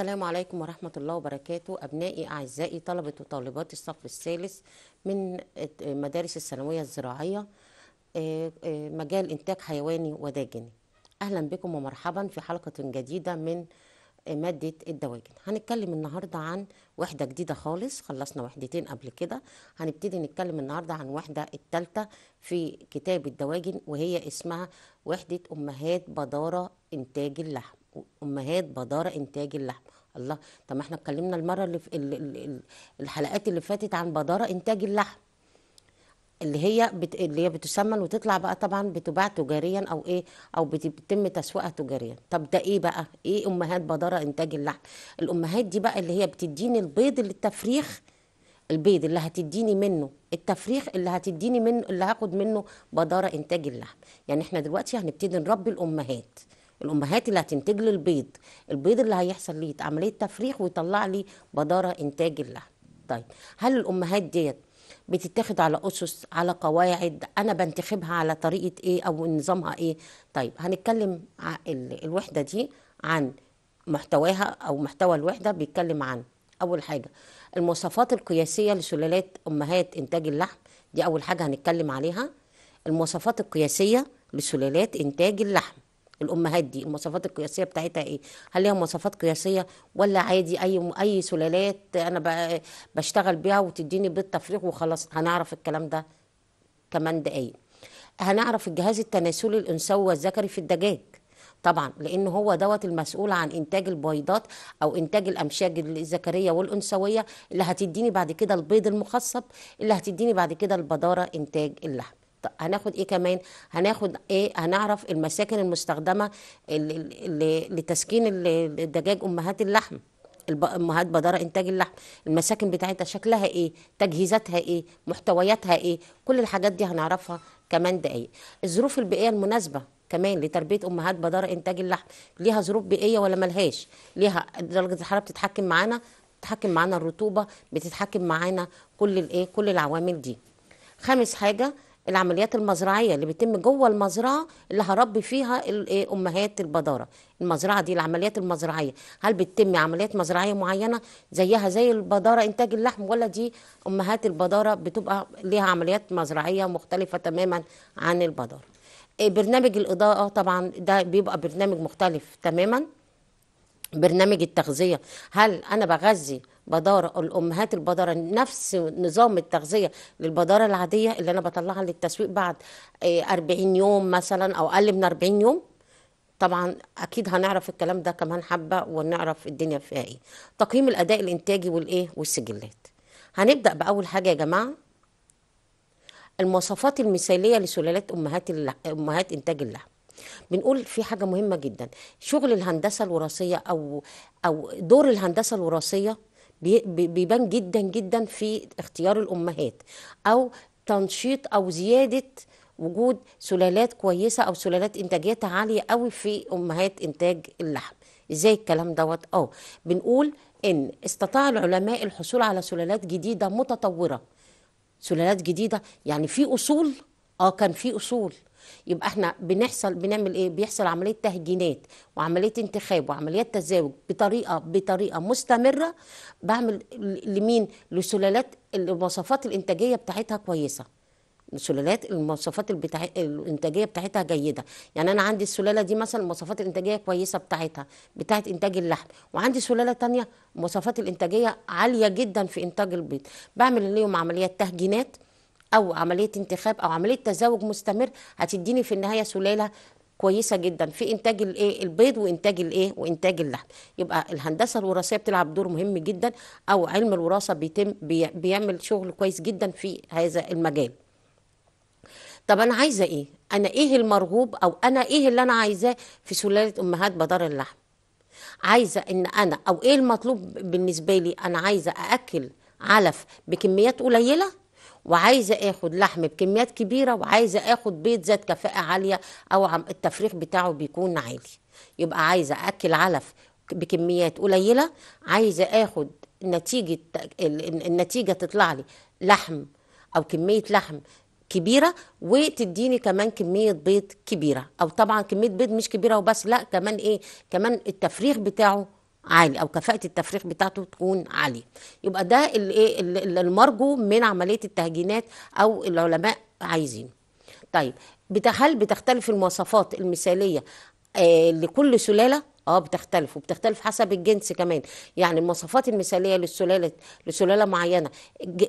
السلام عليكم ورحمة الله وبركاته أبنائي أعزائي طلبة وطالبات الصف الثالث من مدارس الثانوية الزراعية آه، آه، مجال إنتاج حيواني وداجني أهلا بكم ومرحبا في حلقة جديدة من مادة الدواجن هنتكلم النهاردة عن وحدة جديدة خالص خلصنا وحدتين قبل كده هنبتدي نتكلم النهاردة عن وحدة التالتة في كتاب الدواجن وهي اسمها وحدة أمهات بدارة إنتاج اللحم امهات بدار انتاج اللحم الله طب ما احنا اتكلمنا المره اللي في ال الحلقات اللي فاتت عن بداره انتاج اللحم اللي هي بت... اللي هي بتسمن وتطلع بقى طبعا بتباع تجاريا او ايه او بيتم تسويقها تجاريا طب ده ايه بقى ايه امهات بداره انتاج اللحم الامهات دي بقى اللي هي بتديني البيض للتفريخ البيض اللي هتديني منه التفريخ اللي هتديني منه اللي هاخد منه بداره انتاج اللحم يعني احنا دلوقتي هنبتدي نربي الامهات الامهات اللي هتنتج لي البيض البيض اللي هيحصل ليه عمليه تفريخ ويطلع لي بداره انتاج اللحم طيب هل الامهات ديت بتتاخد على اسس على قواعد انا بنتخبها على طريقه ايه او نظامها ايه طيب هنتكلم الوحده دي عن محتواها او محتوى الوحده بيتكلم عن اول حاجه المواصفات القياسيه لسلالات امهات انتاج اللحم دي اول حاجه هنتكلم عليها المواصفات القياسيه لسلالات انتاج اللحم الامهات دي المواصفات القياسيه بتاعتها ايه هل هي مواصفات قياسيه ولا عادي اي اي سلالات انا بشتغل بيها وتديني بيض وخلاص هنعرف الكلام ده كمان دقايق هنعرف الجهاز التناسلي الانثوي والذكري في الدجاج طبعا لان هو دوت المسؤول عن انتاج البيضات او انتاج الامشاج الذكريه والانثويه اللي هتديني بعد كده البيض المخصب اللي هتديني بعد كده البداره انتاج اللحم هناخد ايه كمان هناخد ايه هنعرف المساكن المستخدمه لتسكين الدجاج امهات اللحم امهات بدر انتاج اللحم المساكن بتاعتها شكلها ايه تجهيزاتها ايه محتوياتها ايه كل الحاجات دي هنعرفها كمان دقايق الظروف البيئيه المناسبه كمان لتربيه امهات بدر انتاج اللحم ليها ظروف بيئيه ولا ملهاش ليها درجه الحراره بتتحكم معانا بتتحكم معانا الرطوبه بتتحكم معانا كل الايه كل العوامل دي خامس حاجه العمليات المزرعيه اللي بتتم جوه المزرعه اللي هربي فيها إيه، امهات البداره المزرعه دي العمليات المزرعيه هل بتتم عمليات مزرعيه معينه زيها زي البداره انتاج اللحم ولا دي امهات البداره بتبقى ليها عمليات مزرعيه مختلفه تماما عن البداره إيه، برنامج الاضاءه طبعا ده بيبقى برنامج مختلف تماما برنامج التغذيه هل انا بغذي بدارة الأمهات البدارة نفس نظام التغذية للبدارة العادية اللي أنا بطلعها للتسويق بعد 40 آه، يوم مثلا أو أقل من 40 يوم طبعا اكيد هنعرف الكلام ده كمان حبه ونعرف الدنيا فيها ايه تقييم الاداء الانتاجي والايه والسجلات هنبدا باول حاجه يا جماعه المواصفات المثاليه لسلالات امهات اللح... امهات انتاج اللحم بنقول في حاجه مهمه جدا شغل الهندسه الوراثيه او او دور الهندسه الوراثيه بيبان جدا جدا في اختيار الامهات او تنشيط او زياده وجود سلالات كويسه او سلالات انتاجيتها عاليه قوي في امهات انتاج اللحم ازاي الكلام دوت اه بنقول ان استطاع العلماء الحصول على سلالات جديده متطوره سلالات جديده يعني في اصول اه كان في اصول يبقى احنا بنحصل بنعمل ايه بيحصل عمليه تهجينات وعمليه انتخاب وعمليات تزاوج بطريقه بطريقه مستمره بعمل لمين لسلالات المواصفات الانتاجيه بتاعتها كويسه سلالات المواصفات البتاع... الانتاجيه بتاعتها جيده يعني انا عندي السلاله دي مثلا المواصفات الانتاجيه كويسه بتاعتها بتاعه انتاج اللحم وعندي سلاله تانية مواصفات الانتاجيه عاليه جدا في انتاج البيض بعمل ليهم عمليات تهجينات او عمليه انتخاب او عمليه تزاوج مستمر هتديني في النهايه سلاله كويسه جدا في انتاج الايه البيض وانتاج الايه وانتاج اللحم يبقى الهندسه الوراثيه بتلعب دور مهم جدا او علم الوراثه بيتم بي بيعمل شغل كويس جدا في هذا المجال طب انا عايزه ايه انا ايه المرغوب او انا ايه اللي انا عايزاه في سلاله امهات بدار اللحم عايزه ان انا او ايه المطلوب بالنسبه لي انا عايزه ااكل علف بكميات قليله وعايزه اخد لحم بكميات كبيره وعايزه اخد بيض ذات كفاءه عاليه او التفريخ بتاعه بيكون عالي يبقى عايزه اكل علف بكميات قليله عايزه اخد نتيجه النتيجه تطلع لي لحم او كميه لحم كبيره وتديني كمان كميه بيض كبيره او طبعا كميه بيض مش كبيره وبس لا كمان ايه كمان التفريخ بتاعه عالي او كفاءه التفريغ بتاعته تكون عاليه يبقى ده إيه، المرجو من عمليه التهجينات او العلماء عايزينه طيب هل بتختلف المواصفات المثاليه آه، لكل سلاله اه بتختلف وبتختلف حسب الجنس كمان يعني المواصفات المثاليه للسلاله لسلاله معينه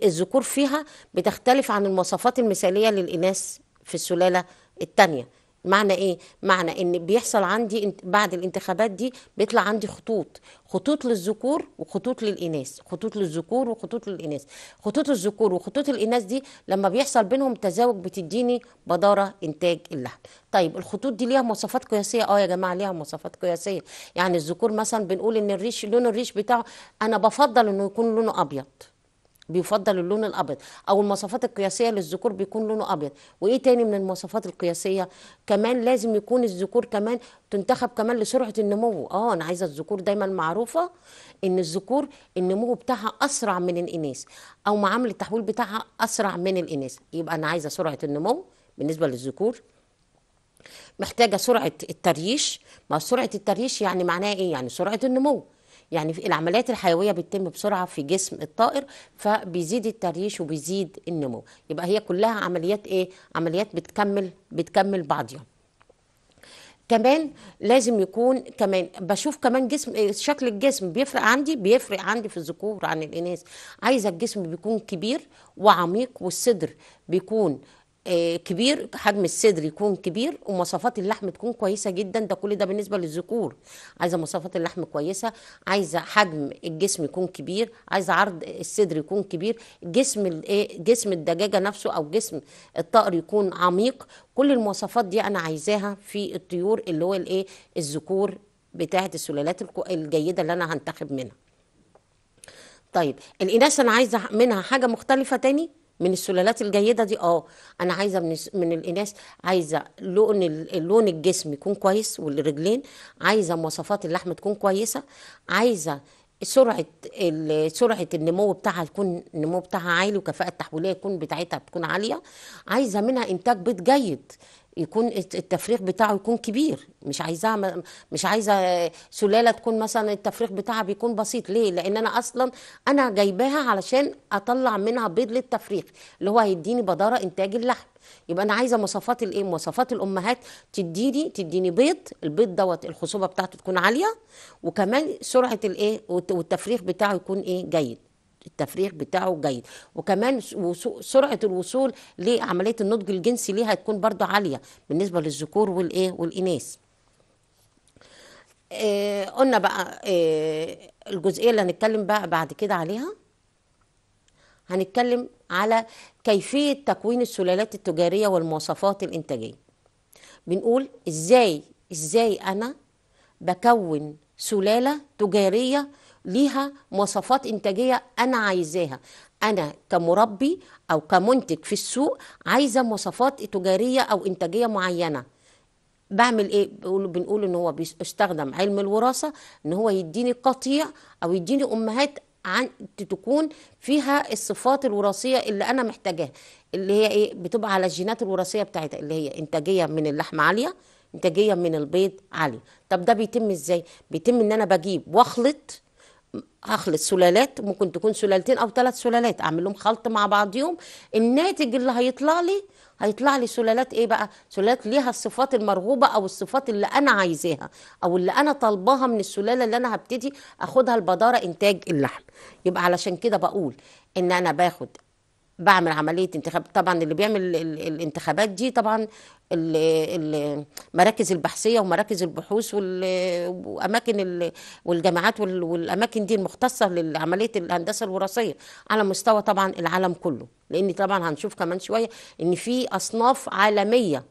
الذكور فيها بتختلف عن المواصفات المثاليه للاناث في السلاله الثانيه معنى ايه معنى ان بيحصل عندي بعد الانتخابات دي بيطلع عندي خطوط خطوط للذكور وخطوط للاناث خطوط للذكور وخطوط للاناث خطوط الذكور وخطوط الاناث دي لما بيحصل بينهم تزاوج بتديني بداره انتاج اللحم طيب الخطوط دي ليها مواصفات قياسيه اه يا جماعه ليها مواصفات قياسيه يعني الذكور مثلا بنقول ان الريش لون الريش بتاعه انا بفضل انه يكون لونه ابيض بيفضل اللون الابيض او المواصفات القياسيه للذكور بيكون لونه ابيض وايه تاني من المواصفات القياسيه كمان لازم يكون الذكور كمان تنتخب كمان لسرعه النمو اه انا عايزه الذكور دايما معروفه ان الذكور النمو بتاعها اسرع من الاناث او معامل التحويل بتاعها اسرع من الاناث يبقى انا عايزه سرعه النمو بالنسبه للذكور محتاجه سرعه التريش ما سرعه التريش يعني معناها ايه يعني سرعه النمو يعني العمليات الحيويه بتتم بسرعه في جسم الطائر فبيزيد التريش وبيزيد النمو يبقى هي كلها عمليات ايه عمليات بتكمل بتكمل بعضيها كمان لازم يكون كمان بشوف كمان جسم شكل الجسم بيفرق عندي بيفرق عندي في الذكور عن الاناث عايزه الجسم بيكون كبير وعميق والصدر بيكون كبير حجم الصدر يكون كبير ومواصفات اللحم تكون كويسه جدا ده كل ده بالنسبه للذكور عايزه مواصفات اللحم كويسه عايزه حجم الجسم يكون كبير عايزه عرض الصدر يكون كبير جسم الايه جسم الدجاجه نفسه او جسم الطائر يكون عميق كل المواصفات دي انا عايزاها في الطيور اللي هو الايه الذكور بتاعه السلالات الجيده اللي انا هنتخب منها طيب الاناث انا عايزه منها حاجه مختلفه تاني من السلالات الجيده دي اه انا عايزه من من الاناث عايزه لون لون الجسم يكون كويس والرجلين عايزه مواصفات اللحم تكون كويسه عايزه سرعه سرعه النمو بتاعها تكون النمو بتاعها عالي وكفاءه التحويليه تكون بتاعتها تكون عاليه عايزه منها انتاج بيض جيد يكون التفريغ بتاعه يكون كبير مش عايزاها مش عايزه سلاله تكون مثلا التفريغ بتاعها بيكون بسيط ليه لان انا اصلا انا جايباها علشان اطلع منها بيض للتفريغ اللي هو هيديني بداره انتاج اللحم يبقى انا عايزه مواصفات الايه مواصفات الامهات تديني تديني بيض البيض دوت الخصوبه بتاعته تكون عاليه وكمان سرعه الايه والتفريغ بتاعه يكون ايه جيد التفريغ بتاعه جيد وكمان سرعه الوصول لعمليه النضج الجنسي ليها هتكون برضو عاليه بالنسبه للذكور والايه والاناث إيه قلنا بقى إيه الجزئيه اللي هنتكلم بقى بعد كده عليها هنتكلم على كيفيه تكوين السلالات التجاريه والمواصفات الانتاجيه بنقول ازاي ازاي انا بكون سلاله تجاريه ليها مواصفات انتاجيه انا عايزاها انا كمربي او كمنتج في السوق عايزه مواصفات تجاريه او انتاجيه معينه بعمل ايه بنقول ان هو بيستخدم علم الوراثه ان هو يديني قطيع او يديني امهات عن تكون فيها الصفات الوراثيه اللي انا محتاجاها اللي هي ايه بتبقى على الجينات الوراثيه بتاعتها اللي هي انتاجيه من اللحم عاليه انتاجيه من البيض عاليه طب ده بيتم ازاي بيتم ان انا بجيب واخلط هخلط سلالات ممكن تكون سلالتين او ثلاث سلالات اعمل لهم خلط مع بعضهم الناتج اللي هيطلع لي هيطلع لي سلالات ايه بقى سلالات ليها الصفات المرغوبه او الصفات اللي انا عايزاها او اللي انا طالباها من السلاله اللي انا هبتدي اخدها البداره انتاج اللحم يبقى علشان كده بقول ان انا باخد بعمل عمليه انتخاب طبعا اللي بيعمل الانتخابات دي طبعا المراكز البحثيه ومراكز البحوث واماكن والجامعات والاماكن دي المختصه لعمليه الهندسه الوراثيه على مستوى طبعا العالم كله لان طبعا هنشوف كمان شويه ان في اصناف عالميه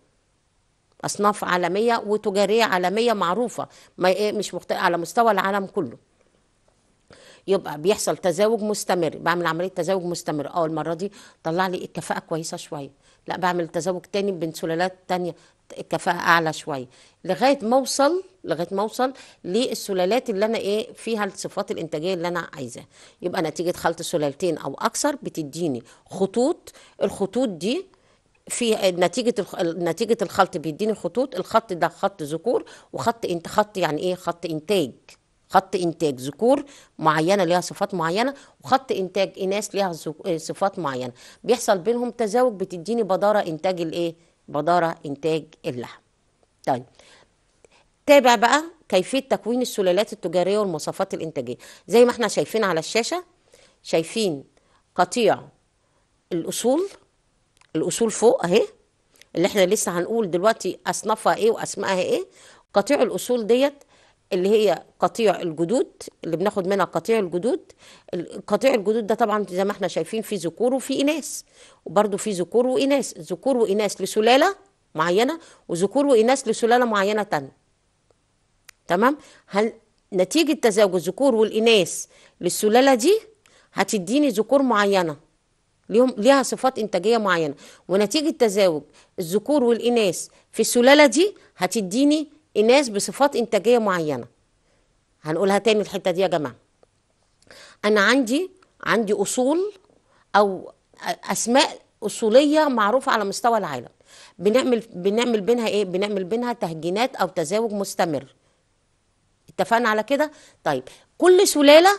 اصناف عالميه وتجاريه عالميه معروفه إيه، مش على مستوى العالم كله يبقى بيحصل تزاوج مستمر بعمل عمليه تزاوج مستمر اه المره دي طلع لي الكفاءه كويسه شويه لا بعمل تزاوج تاني بين سلالات تانية الكفاءه اعلى شويه لغايه ما اوصل لغايه ما اوصل للسلالات اللي انا ايه فيها الصفات الانتاجيه اللي انا عايزاها يبقى نتيجه خلط سلالتين او اكثر بتديني خطوط الخطوط دي في نتيجة نتيجة الخلط بيديني خطوط الخط ده خط ذكور وخط انت خط يعني ايه خط انتاج خط انتاج ذكور معينه ليها صفات معينه وخط انتاج اناث ليها آه، صفات معينه بيحصل بينهم تزاوج بتديني بداره انتاج الايه بداره انتاج اللحم طيب تابع بقى كيفيه تكوين السلالات التجاريه والمواصفات الانتاجيه زي ما احنا شايفين على الشاشه شايفين قطيع الاصول الاصول فوق اهي اللي احنا لسه هنقول دلوقتي اصنافها ايه واسمائها ايه قطيع الاصول ديت اللي هي قطيع الجدود اللي بناخد منها قطيع الجدود قطيع الجدود ده طبعا زي ما احنا شايفين في ذكور وفي اناث وبرده في ذكور واناث ذكور واناث لسلاله معينه وذكور واناث لسلاله معينه تانية تمام هل نتيجه تزاوج الذكور والاناث للسلاله دي هتديني ذكور معينه ليهم ليها صفات انتاجيه معينه ونتيجه تزاوج الذكور والاناث في السلاله دي هتديني الناس بصفات انتاجيه معينه هنقولها تاني الحته دي يا جماعه انا عندي عندي اصول او اسماء اصوليه معروفه على مستوى العالم بنعمل بنعمل بينها ايه بنعمل بينها تهجينات او تزاوج مستمر اتفقنا على كده طيب كل سلاله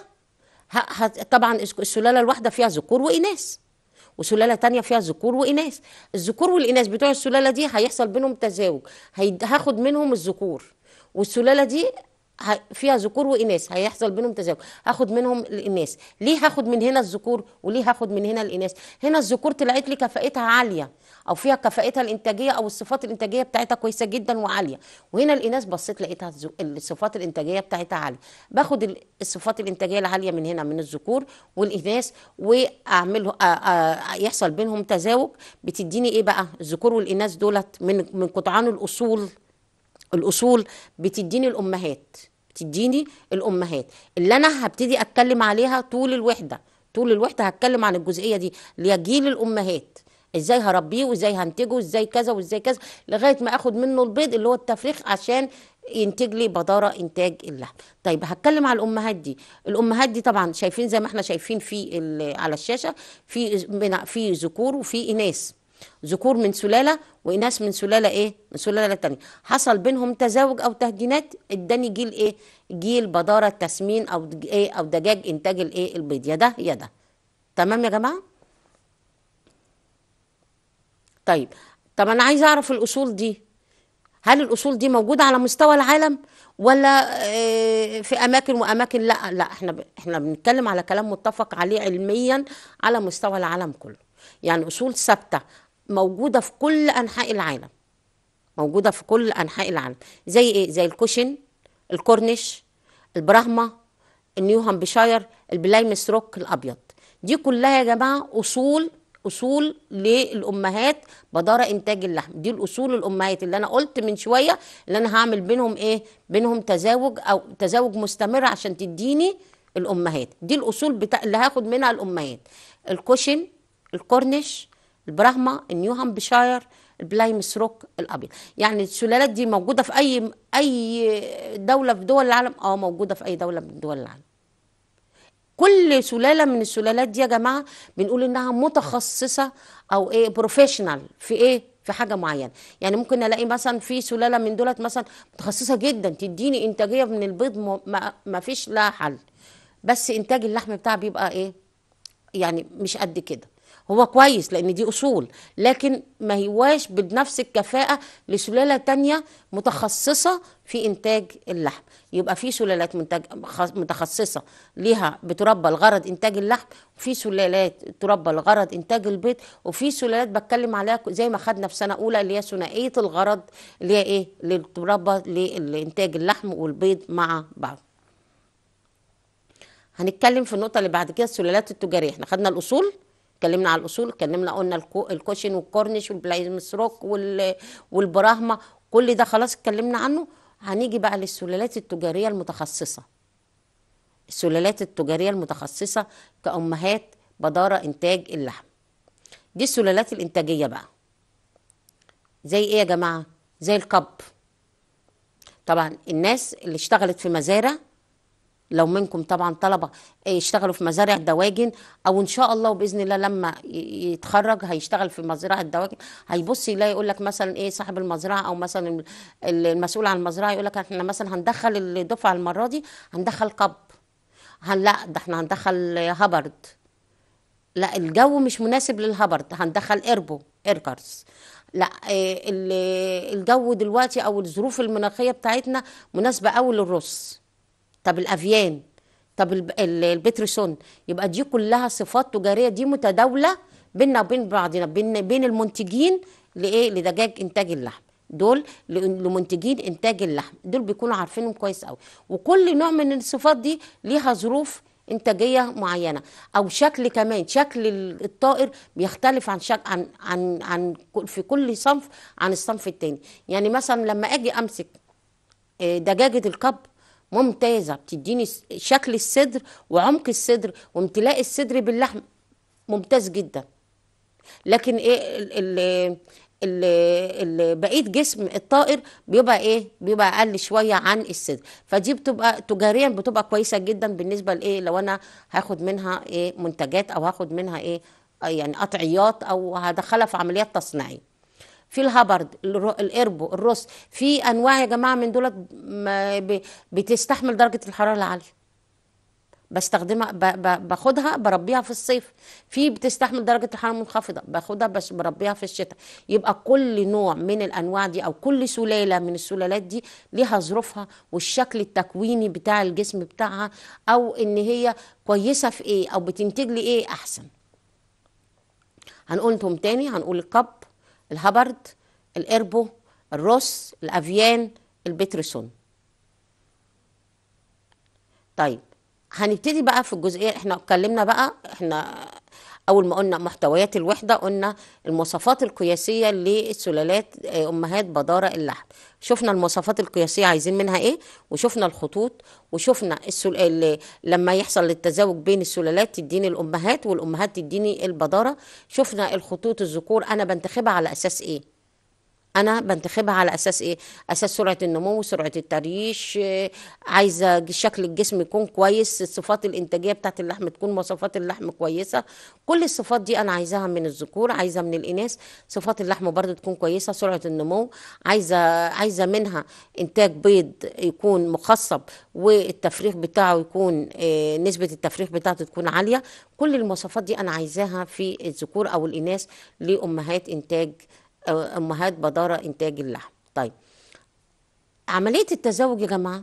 طبعا السلاله الواحده فيها ذكور واناث وسلاله تانية فيها ذكور واناث الذكور والاناث بتوع السلاله دي هيحصل بينهم تزاوج هاخد منهم الذكور والسلاله دي فيها ذكور واناث هيحصل بينهم تزاوج هاخد منهم الاناث ليه هاخد من هنا الذكور وليه هاخد من هنا الاناث هنا الذكور طلعت لي كفاءتها عاليه او فيها كفاءتها الانتاجيه او الصفات الانتاجيه بتاعتها كويسه جدا وعاليه وهنا الاناث بصيت لقيتها الصفات الانتاجيه بتاعتها عاليه باخد الصفات الانتاجيه العاليه من هنا من الذكور والاناث واعمله يحصل بينهم تزاوج بتديني ايه بقى الذكور والاناث دولت من من قطعان الاصول الاصول بتديني الامهات بتديني الامهات اللي انا هبتدي اتكلم عليها طول الوحده طول الوحده هتكلم عن الجزئيه دي اللي هي جيل الامهات ازاي هربيه وازاي هنتجه وازاي كذا وازاي كذا لغايه ما اخد منه البيض اللي هو التفريخ عشان ينتج لي بداره انتاج اللحم طيب هتكلم على الامهات دي الامهات دي طبعا شايفين زي ما احنا شايفين في على الشاشه في في ذكور وفي اناث ذكور من سلاله واناث من سلاله ايه من سلاله تانية حصل بينهم تزاوج او تهدينات اداني جيل ايه جيل بداره تسمين او ايه او دجاج انتاج الايه البيض يا ده يا ده تمام يا جماعه طيب طب انا عايزه اعرف الاصول دي هل الاصول دي موجوده على مستوى العالم ولا آه، في اماكن واماكن لا لا احنا ب... احنا بنتكلم على كلام متفق عليه علميا على مستوى العالم كله يعني اصول ثابته موجوده في كل انحاء العالم موجوده في كل انحاء العالم زي ايه زي الكوشن الكورنيش البراهما النيو هامبشاير البلايمس روك الابيض دي كلها يا جماعه اصول اصول للامهات بدارة انتاج اللحم دي الاصول الامهات اللي انا قلت من شويه اللي انا هعمل بينهم ايه بينهم تزاوج او تزاوج مستمر عشان تديني الامهات دي الاصول بتا... اللي هاخد منها الامهات الكوشن الكورنيش البراهما هامبشاير البلايمس روك الابيض يعني السلالات دي موجوده في اي اي دوله في دول العالم اه موجوده في اي دوله من دول العالم كل سلاله من السلالات دي يا جماعه بنقول انها متخصصه او ايه بروفيشنال في ايه في حاجه معينه يعني ممكن الاقي مثلا في سلاله من دولت مثلا متخصصه جدا تديني انتاجيه من البيض ما, ما فيش لها حل بس انتاج اللحم بتاعها بيبقى ايه يعني مش قد كده هو كويس لان دي اصول لكن ما هواش بنفس الكفاءه لسلاله تانية متخصصه في انتاج اللحم يبقى في سلالات منتج متخصصه ليها بتربى لغرض انتاج اللحم وفي سلالات تربى لغرض انتاج البيض وفي سلالات بتكلم عليها زي ما خدنا في سنه اولى اللي هي ثنائيه الغرض اللي هي ايه اللي تربى لانتاج اللحم والبيض مع بعض هنتكلم في النقطه اللي بعد كده السلالات التجاريه احنا خدنا الاصول اتكلمنا على الاصول اتكلمنا قلنا الكوشن والكورنيش والبلايمسروك والبراهمه كل ده خلاص اتكلمنا عنه هنيجي بقى للسلالات التجاريه المتخصصه السلالات التجاريه المتخصصه كامهات بداره انتاج اللحم دي السلالات الانتاجيه بقى زي ايه يا جماعه زي الكب طبعا الناس اللي اشتغلت في مزارع لو منكم طبعا طلبه يشتغلوا في مزارع الدواجن او ان شاء الله وباذن الله لما يتخرج هيشتغل في مزرعه الدواجن هيبص يلاقي يقول لك مثلا ايه صاحب المزرعه او مثلا المسؤول عن المزرعه يقول لك احنا مثلا هندخل الدفعه المره دي هندخل قب لا ده احنا هندخل هبرد لا الجو مش مناسب للهبرد هندخل اربو ايركرز لا إيه، الجو دلوقتي او الظروف المناخيه بتاعتنا مناسبه قوي للرص طب الافيان طب البتروسون يبقى دي كلها صفات تجاريه دي متداوله بيننا وبين بعضنا بين بين المنتجين لايه لدجاج انتاج اللحم دول لمنتجين انتاج اللحم دول بيكونوا عارفينهم كويس قوي وكل نوع من الصفات دي ليها ظروف انتاجيه معينه او شكل كمان شكل الطائر بيختلف عن شك عن عن عن في كل صنف عن الصنف التاني يعني مثلا لما اجي امسك آه، دجاجه الكب ممتازه بتديني شكل الصدر وعمق الصدر وامتلاء الصدر باللحم ممتاز جدا لكن ايه ال ال بقيه جسم الطائر بيبقى ايه بيبقى اقل شويه عن الصدر فدي بتبقى تجاريا بتبقى كويسه جدا بالنسبه لايه لو انا هاخد منها ايه منتجات او هاخد منها ايه يعني قطعيات او هدخلها في عمليات تصنيعيه في الهبرد الاربو الروس في انواع يا جماعه من دولت بتستحمل درجه الحراره العاليه بستخدمها باخدها بربيها في الصيف في بتستحمل درجه الحراره المنخفضه باخدها بس بربيها في الشتاء يبقى كل نوع من الانواع دي او كل سلاله من السلالات دي ليها ظروفها والشكل التكويني بتاع الجسم بتاعها او ان هي كويسه في ايه او بتنتج لي ايه احسن هنقولهم تاني هنقول القب الهبرد الإربو الروس الأفيان البترسون طيب هنبتدي بقى في الجزئيه احنا اتكلمنا بقى احنا اول ما قلنا محتويات الوحده قلنا المواصفات القياسيه للسلالات آه، امهات بضاره اللحم شفنا المواصفات القياسيه عايزين منها ايه وشفنا الخطوط وشفنا السل... لما يحصل التزاوج بين السلالات تديني الامهات والامهات تديني البضاره شفنا الخطوط الذكور انا بنتخبها على اساس ايه انا بنتخبها على اساس ايه اساس سرعه النمو سرعه التريش عايزه شكل الجسم يكون كويس الصفات الانتاجيه بتاعت اللحم تكون مواصفات اللحم كويسه كل الصفات دي انا عايزاها من الذكور عايزه من الاناث صفات اللحم برضو تكون كويسه سرعه النمو عايزه عايزه منها انتاج بيض يكون مخصب والتفريخ بتاعه يكون آه، نسبه التفريخ بتاعته تكون عاليه كل المواصفات دي انا عايزاها في الذكور او الاناث لامهات انتاج امهات بداره انتاج اللحم طيب عمليه التزاوج يا جماعه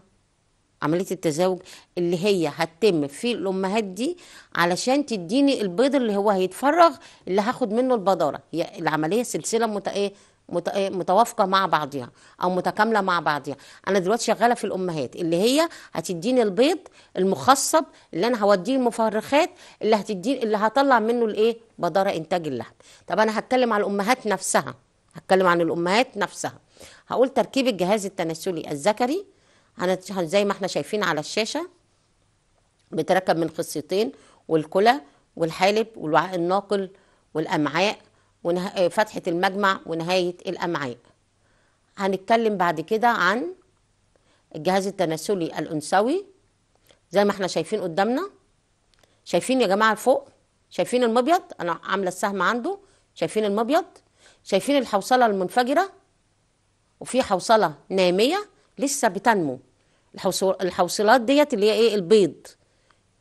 عمليه التزاوج اللي هي هتتم في الامهات دي علشان تديني البيض اللي هو هيتفرغ اللي هاخد منه البداره هي العمليه سلسله مت... ايه, إيه، متوافقه مع بعضها او متكامله مع بعضها انا دلوقتي شغاله في الامهات اللي هي هتديني البيض المخصب اللي انا هوديه المفرخات اللي هتديني اللي هطلع منه الايه بداره انتاج اللحم طب انا هتكلم على الامهات نفسها هتكلم عن الامهات نفسها هقول تركيب الجهاز التناسلي الذكري زي ما احنا شايفين على الشاشه بتركب من خصيتين والكلى والحالب والوعاء الناقل والامعاء ونه... آه، فتحه المجمع ونهايه الامعاء هنتكلم بعد كده عن الجهاز التناسلي الانثوي زي ما احنا شايفين قدامنا شايفين يا جماعه فوق شايفين المبيض انا عامله السهم عنده شايفين المبيض شايفين الحوصله المنفجره وفي حوصله ناميه لسه بتنمو الحوصلات ديت اللي هي ايه البيض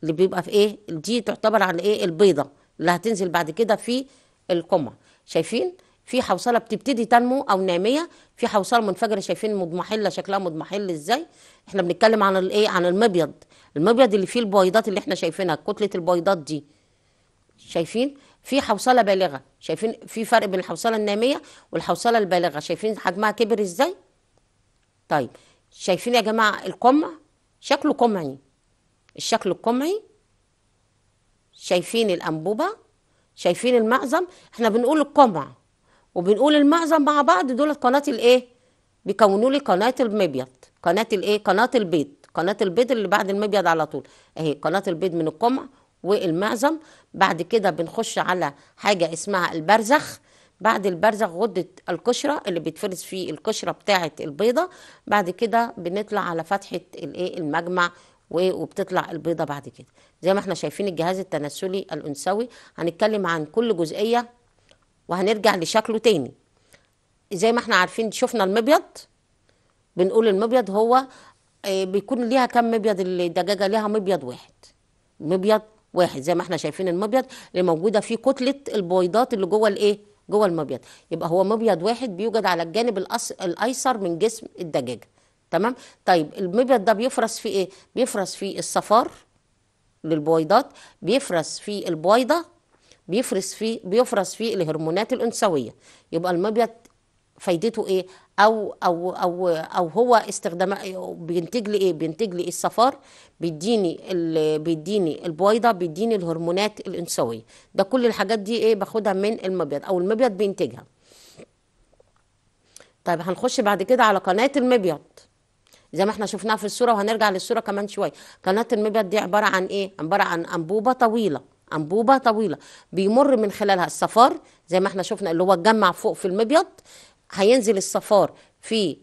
اللي بيبقى في ايه دي تعتبر على ايه البيضه اللي هتنزل بعد كده في القمه شايفين في حوصله بتبتدي تنمو او ناميه في حوصله منفجره شايفين مضمحله شكلها مضمحل ازاي احنا بنتكلم عن الايه عن المبيض المبيض اللي فيه البويضات اللي احنا شايفينها كتله البويضات دي شايفين في حوصله بالغه شايفين في فرق بين الحوصله الناميه والحوصله البالغه شايفين حجمها كبر ازاي طيب شايفين يا جماعه القمع شكله قمعي الشكل القمعي شايفين الانبوبه شايفين المعظم احنا بنقول القمع وبنقول المعظم مع بعض دول قناه الايه بيكونوا لي قناه المبيض قناه الايه قناه البيض قناه البيض اللي بعد المبيض على طول اهي قناه البيض من القمع والمعظم بعد كده بنخش على حاجة اسمها البرزخ بعد البرزخ غدة القشرة اللي بيتفرز فيه القشرة بتاعة البيضة بعد كده بنطلع على فتحة المجمع وبتطلع البيضة بعد كده زي ما احنا شايفين الجهاز التناسلي الأنثوي هنتكلم عن كل جزئية وهنرجع لشكله تاني زي ما احنا عارفين شفنا المبيض بنقول المبيض هو آه، بيكون ليها كم مبيض الدجاجة ليها مبيض واحد مبيض واحد زي ما احنا شايفين المبيض اللي موجوده فيه كتله البويضات اللي جوه الايه جوه المبيض يبقى هو مبيض واحد بيوجد على الجانب الأس... الايسر من جسم الدجاجه تمام طيب المبيض ده بيفرز في ايه بيفرز في الصفار للبويضات بيفرز في البويضه بيفرز في بيفرز في الهرمونات الانثويه يبقى المبيض فايدته ايه او او او او هو استخدام بينتج لي ايه بينتج لي الصفار بيديني بيديني البويضه بيديني الهرمونات الانثويه ده كل الحاجات دي ايه باخدها من المبيض او المبيض بينتجها طيب هنخش بعد كده على قناه المبيض زي ما احنا شفناها في الصوره وهنرجع للصوره كمان شويه قناه المبيض دي عباره عن ايه عباره عن انبوبه طويله انبوبه طويله بيمر من خلالها الصفار زي ما احنا شفنا اللي هو اتجمع فوق في المبيض هينزل الصفار في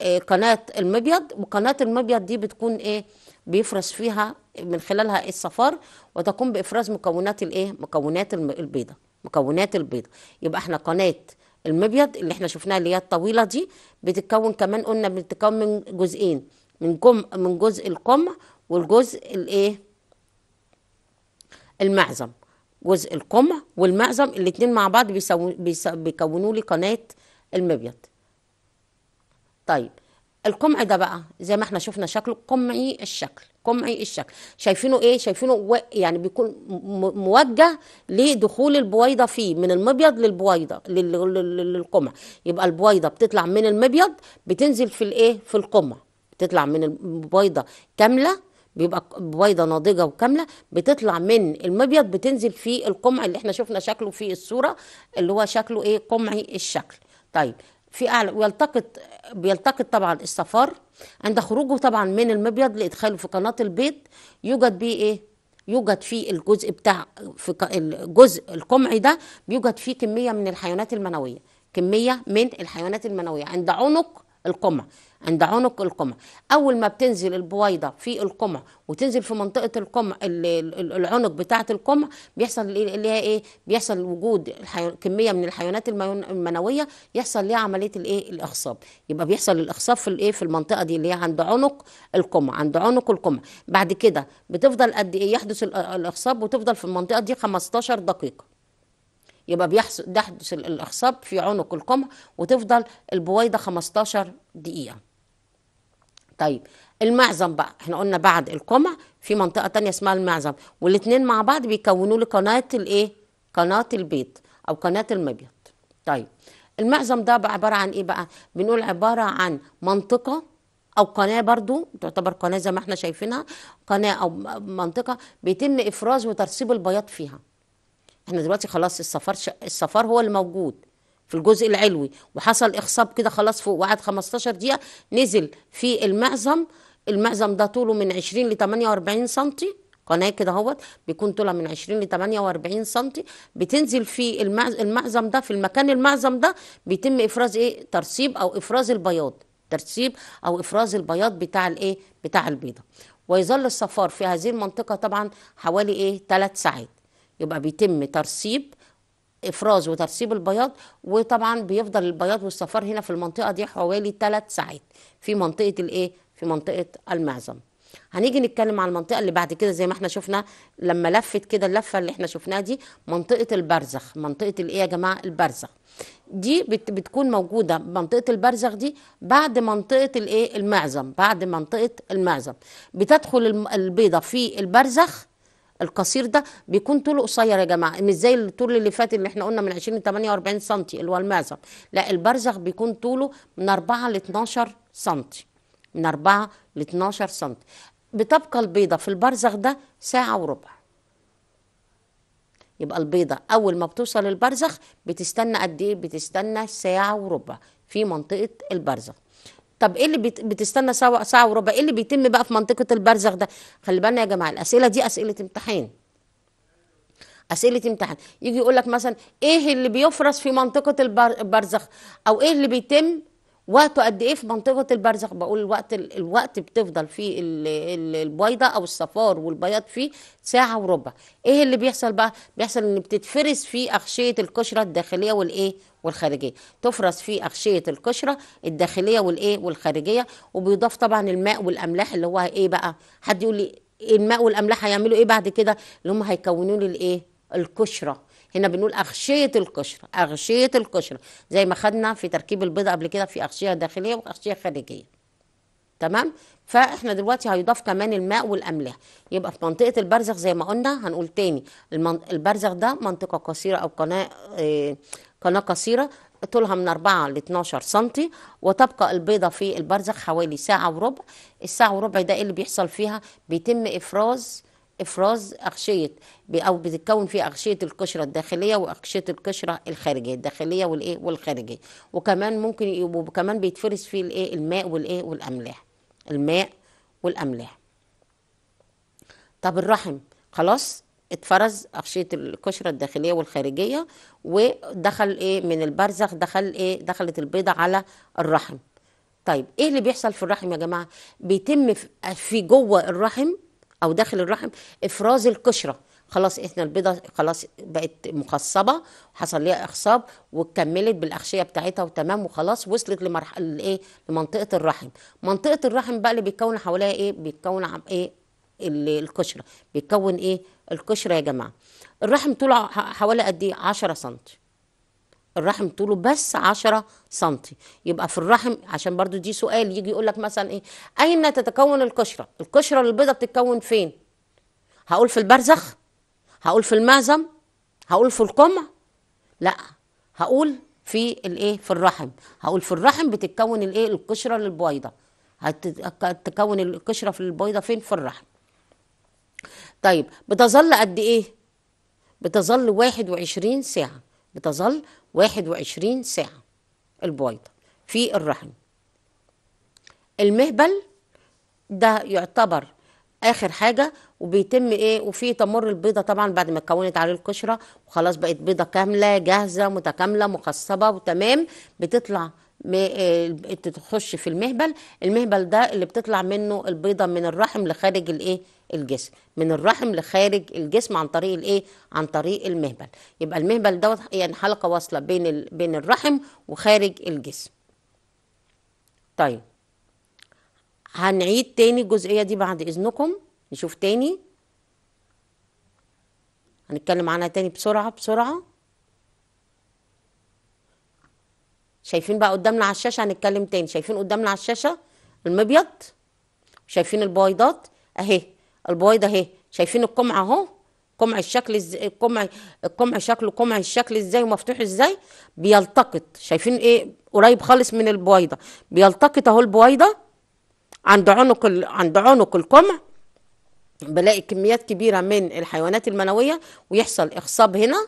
آه، قناة المبيض وقناة المبيض دي بتكون ايه بيفرز فيها من خلالها إيه الصفار وتقوم بإفراز مكونات الايه مكونات البيضة مكونات البيضة يبقى احنا قناة المبيض اللي احنا شفناها اللي هي الطويلة دي بتتكون كمان قلنا بتتكون من جزئين من جم من جزء القمع والجزء الايه المعظم جزء القمع والمعظم الاتنين مع بعض بيكونوا لي قناه المبيض طيب القمع ده بقى زي ما احنا شفنا شكله قمعي الشكل قمعي الشكل شايفينه ايه شايفينه يعني بيكون موجه لدخول البويضه فيه من المبيض للبويضه للقمع يبقى البويضه بتطلع من المبيض بتنزل في الايه في القمع بتطلع من البويضه كامله بيبقى بويضة ناضجه وكامله بتطلع من المبيض بتنزل في القمع اللي احنا شفنا شكله في الصوره اللي هو شكله ايه قمعي الشكل طيب في اعلى ويلتقط بيلتقط طبعا الصفار عند خروجه طبعا من المبيض لادخاله في قناه البيض يوجد بيه ايه يوجد في الجزء بتاع في الجزء القمعي ده بيوجد فيه كميه من الحيوانات المنويه كميه من الحيوانات المنويه عند عنق القمع عند عنق القمع اول ما بتنزل البويضه في القمع وتنزل في منطقه القمع العنق بتاعه القمع بيحصل اللي هي ايه بيحصل وجود كميه من الحيوانات المنويه يحصل ليها عمليه الايه الاخصاب يبقى بيحصل الاخصاب في الايه في المنطقه دي اللي هي عند عنق القمع عند عنق القمع بعد كده بتفضل قد ايه يحدث الاخصاب وتفضل في المنطقه دي 15 دقيقه يبقى بيحصل تحدث الاخصاب في عنق القمح وتفضل البويضه 15 دقيقه طيب المعظم بقى احنا قلنا بعد القمع في منطقه تانية اسمها المعظم والاثنين مع بعض بيكونوا لي قناه الايه قناه البيض او قناه المبيض طيب المعظم ده بقى عباره عن ايه بقى بنقول عباره عن منطقه او قناه برضو تعتبر قناه زي ما احنا شايفينها قناه او منطقه بيتم افراز وترسيب البياض فيها احنا دلوقتي خلاص الصفار ش... الصفار هو اللي موجود في الجزء العلوي وحصل اخصاب كده خلاص فوق وقعد 15 دقيقه نزل في المعظم المعظم ده طوله من 20 ل 48 سم قناه كده اهوت بيكون طولها من 20 ل 48 سم بتنزل في المعظم ده في المكان المعظم ده بيتم افراز ايه ترسيب او افراز البياض ترسيب او افراز البياض بتاع الايه بتاع البيضه ويظل الصفار في هذه المنطقه طبعا حوالي ايه 3 ساعات يبقى بيتم ترسيب افراز وترسيب البياض وطبعا بيفضل البياض والصفار هنا في المنطقه دي حوالي ثلاث ساعات في منطقه الايه في منطقه المعظم هنيجي نتكلم على المنطقه اللي بعد كده زي ما احنا شفنا لما لفت كده اللفه اللي احنا شفناها دي منطقه البرزخ منطقه الايه يا جماعه البرزخ دي بت بتكون موجوده منطقه البرزخ دي بعد منطقه الايه المعظم بعد منطقه المعظم بتدخل البيضه في البرزخ القصير ده بيكون طوله قصير يا جماعه مش زي الطول اللي فات اللي احنا قلنا من 20 ل 48 سم اللي هو المازق لا البرزخ بيكون طوله من 4 ل 12 سم من 4 ل 12 سم بتبقى البيضه في البرزخ ده ساعه وربع يبقى البيضه اول ما بتوصل البرزخ بتستنى قد ايه بتستنى ساعه وربع في منطقه البرزخ طب ايه اللي بتستنى ساعه ساعه وربع ايه اللي بيتم بقى في منطقه البرزخ ده خلي بالنا يا جماعه الاسئله دي اسئله امتحان اسئله امتحان يجي يقول لك مثلا ايه اللي بيفرز في منطقه البرزخ او ايه اللي بيتم وقته قد ايه في منطقه البرزخ بقول الوقت الوقت بتفضل فيه البيضه او الصفار والبياض فيه ساعه وربع ايه اللي بيحصل بقى بيحصل ان بتتفرز فيه اغشيه القشره الداخليه والايه والخارجيه تفرز فيه اغشيه القشره الداخليه والايه والخارجيه وبيضاف طبعا الماء والاملاح اللي هو ايه بقى حد يقول لي الماء والاملاح هيعملوا ايه بعد كده اللي هم هيكونوا لي الايه القشره هنا بنقول اغشيه القشره اغشيه القشره زي ما خدنا في تركيب البيضه قبل كده في اغشيه داخليه واغشيه خارجيه تمام فاحنا دلوقتي هيضاف كمان الماء والاملاح يبقى في منطقه البرزخ زي ما قلنا هنقول تاني البرزخ ده منطقه قصيره او قناه آه، قناه قصيره طولها من 4 ل 12 سم وتبقى البيضه في البرزخ حوالي ساعه وربع الساعه وربع ده إيه اللي بيحصل فيها بيتم افراز افراز اغشيه او بتتكون في اغشيه القشره الداخليه واغشيه القشره الخارجيه الداخليه والايه والخارجيه وكمان ممكن وكمان بيتفرز فيه الايه الماء والايه والاملاح الماء والاملاح طب الرحم خلاص اتفرز اغشيه القشره الداخليه والخارجيه ودخل ايه من البرزخ دخل ايه دخلت البيضه على الرحم طيب ايه اللي بيحصل في الرحم يا جماعه بيتم في جوه الرحم او داخل الرحم افراز القشره خلاص احنا البيضه خلاص بقت مخصبه حصل ليها اخصاب وكملت بالاغشيه بتاعتها وتمام وخلاص وصلت لمرحله الايه لمنطقه الرحم منطقه الرحم بقى اللي بيتكون حواليها ايه بيتكون ايه القشره بيتكون ايه القشره يا جماعه الرحم طوله حوالي قد ايه 10 سم الرحم طوله بس 10 سم يبقى في الرحم عشان برضو دي سؤال يجي يقول لك مثلا ايه اين تتكون القشره القشره البيضه بتتكون فين هقول في البرزخ هقول في المعزم هقول في القمع لا هقول في الايه في الرحم هقول في الرحم بتتكون الايه القشره البيضاء هتتكون القشره في البيضه فين في الرحم طيب بتظل قد ايه بتظل 21 ساعه بتظل 21 ساعة البويضة في الرحم المهبل ده يعتبر اخر حاجه وبيتم ايه وفي تمر البيضه طبعا بعد ما اتكونت عليه القشره وخلاص بقت بيضه كامله جاهزه متكامله مخصبه وتمام بتطلع آه، تخش في المهبل المهبل ده اللي بتطلع منه البيضه من الرحم لخارج الايه الجسم من الرحم لخارج الجسم عن طريق الايه عن طريق المهبل يبقى المهبل دوت يعني حلقه واصله بين ال... بين الرحم وخارج الجسم طيب هنعيد تاني الجزئيه دي بعد اذنكم نشوف تاني هنتكلم عنها تاني بسرعه بسرعه شايفين بقى قدامنا على الشاشه هنتكلم تاني شايفين قدامنا على الشاشه المبيض شايفين البويضات اهي البويضه اهي شايفين القمع اهو قمع الشكل ازاي القمع القمع شكله قمع الشكل ازاي ومفتوح ازاي بيلتقط شايفين ايه قريب خالص من البويضه بيلتقط اهو البويضه عند عنق ال... عند عنق القمع بلاقي كميات كبيره من الحيوانات المنويه ويحصل اخصاب هنا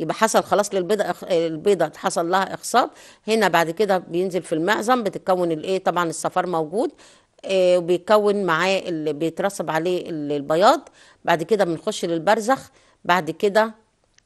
يبقى حصل خلاص للبيضه إخ... البيضه حصل لها اخصاب هنا بعد كده بينزل في المعظم بتتكون الايه طبعا الصفار موجود آه، وبيكون معاه اللي بيترسب عليه البياض بعد كده بنخش للبرزخ بعد كده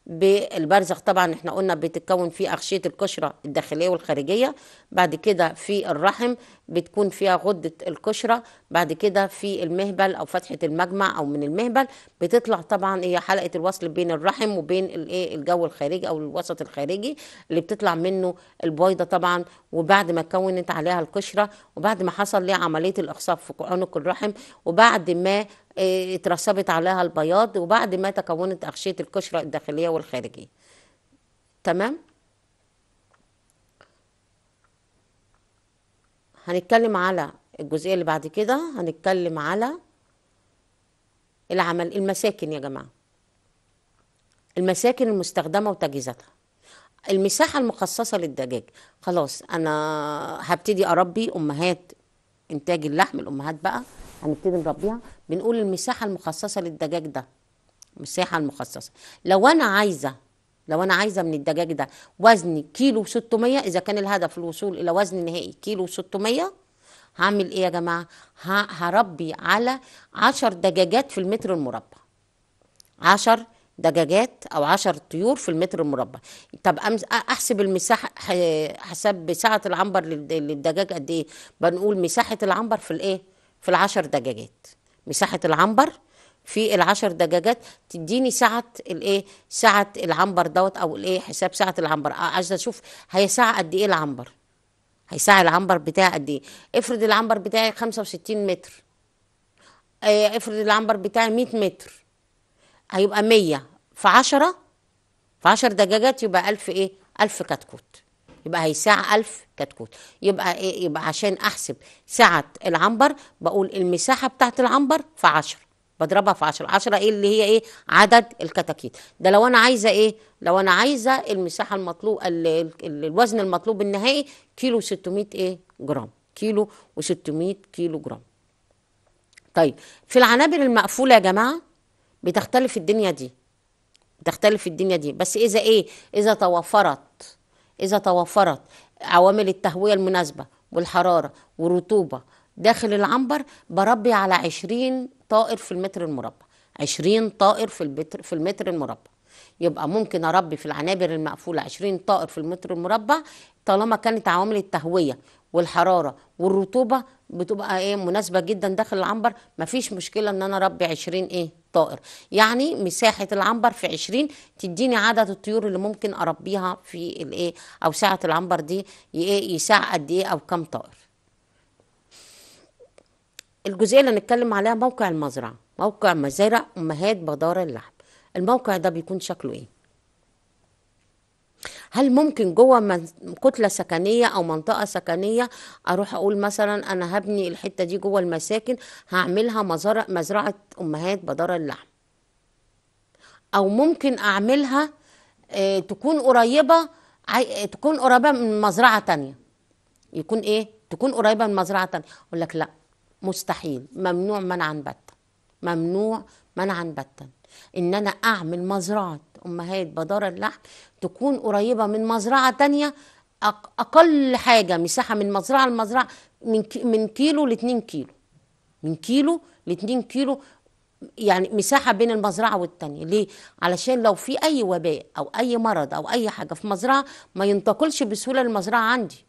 بالبرزخ طبعا احنا قلنا بتتكون في اغشيه القشره الداخليه والخارجيه بعد كده في الرحم بتكون فيها غده القشره بعد كده في المهبل او فتحه المجمع او من المهبل بتطلع طبعا هي حلقه الوصل بين الرحم وبين الايه الجو الخارجي او الوسط الخارجي اللي بتطلع منه البويضه طبعا وبعد ما كونت عليها القشره وبعد ما حصل ليها عمليه الاخصاب في عنق الرحم وبعد ما إيه، اترسبت عليها البياض وبعد ما تكونت أغشية القشرة الداخلية والخارجية تمام هنتكلم على الجزئية اللي بعد كده هنتكلم على العمل المساكن يا جماعة المساكن المستخدمة وتجهيزاتها المساحة المخصصة للدجاج خلاص أنا هبتدي أربي أمهات إنتاج اللحم الأمهات بقى هنبتدي نربيها بنقول المساحه المخصصه للدجاج ده المساحه المخصصه لو انا عايزه لو انا عايزه من الدجاج ده وزن كيلو 600 اذا كان الهدف الوصول الى وزن نهائي كيلو 600 هعمل ايه يا جماعه هربي على 10 دجاجات في المتر المربع 10 دجاجات او 10 طيور في المتر المربع طب احسب المساحه حساب سعه العنبر للدجاج قد ايه بنقول مساحه العنبر في الايه في العشر دجاجات مساحة العنبر في العشر دجاجات تديني سعة الايه سعة العنبر دوت او الايه حساب سعة العنبر عايزه اشوف هيسع قد ايه العنبر هيسع العنبر بتاعي قد ايه افرض العنبر بتاعي 65 متر آه، افرض العنبر بتاعي 100 متر هيبقى 100 في 10 في 10 دجاجات يبقى 1000 ايه 1000 كتكوت يبقى هي ساعة 1000 كتكوت يبقى إيه يبقى عشان أحسب سعة العنبر بقول المساحة بتاعت العنبر في 10 بضربها في 10 10 ايه اللي هي ايه عدد الكتاكيت ده لو انا عايزه ايه لو انا عايزه المساحه المطلوب الوزن المطلوب النهائي كيلو 600 ايه جرام كيلو و600 كيلو جرام طيب في العنابر المقفوله يا جماعه بتختلف الدنيا دي تختلف الدنيا دي بس اذا ايه اذا توفرت إذا توفرت عوامل التهوية المناسبة والحرارة والرطوبة داخل العنبر بربي على 20 طائر في المتر المربع 20 طائر في المتر في المتر المربع يبقى ممكن اربي في العنابر المقفوله 20 طائر في المتر المربع طالما كانت عوامل التهويه والحراره والرطوبه بتبقى ايه مناسبه جدا داخل العنبر مفيش مشكله ان انا اربي 20 ايه طائر يعني مساحة العنبر في 20 تديني عدد الطيور اللي ممكن أربيها في الإيه أو ساعة العنبر دي يسع قد إيه أو كم طائر الجزئية اللي هنتكلم عليها موقع المزرعة موقع مزارع أمهات بدار اللحم الموقع ده بيكون شكله إيه هل ممكن جوه من كتله سكنيه او منطقه سكنيه اروح اقول مثلا انا هبني الحته دي جوه المساكن هعملها مزرعه مزرعه امهات بدار اللحم او ممكن اعملها آه، تكون قريبه تكون قريبه من مزرعه تانية يكون ايه تكون قريبه من مزرعه تانية اقول لك لا مستحيل ممنوع منعا بتا ممنوع منعا بتا ان انا اعمل مزرعه امهات بدار اللحم تكون قريبة من مزرعة تانية أقل حاجة مساحة من مزرعة لمزرعة من من كيلو ل كيلو من كيلو ل كيلو يعني مساحة بين المزرعة والتانية ليه؟ علشان لو في أي وباء أو أي مرض أو أي حاجة في مزرعة ما ينتقلش بسهولة للمزرعة عندي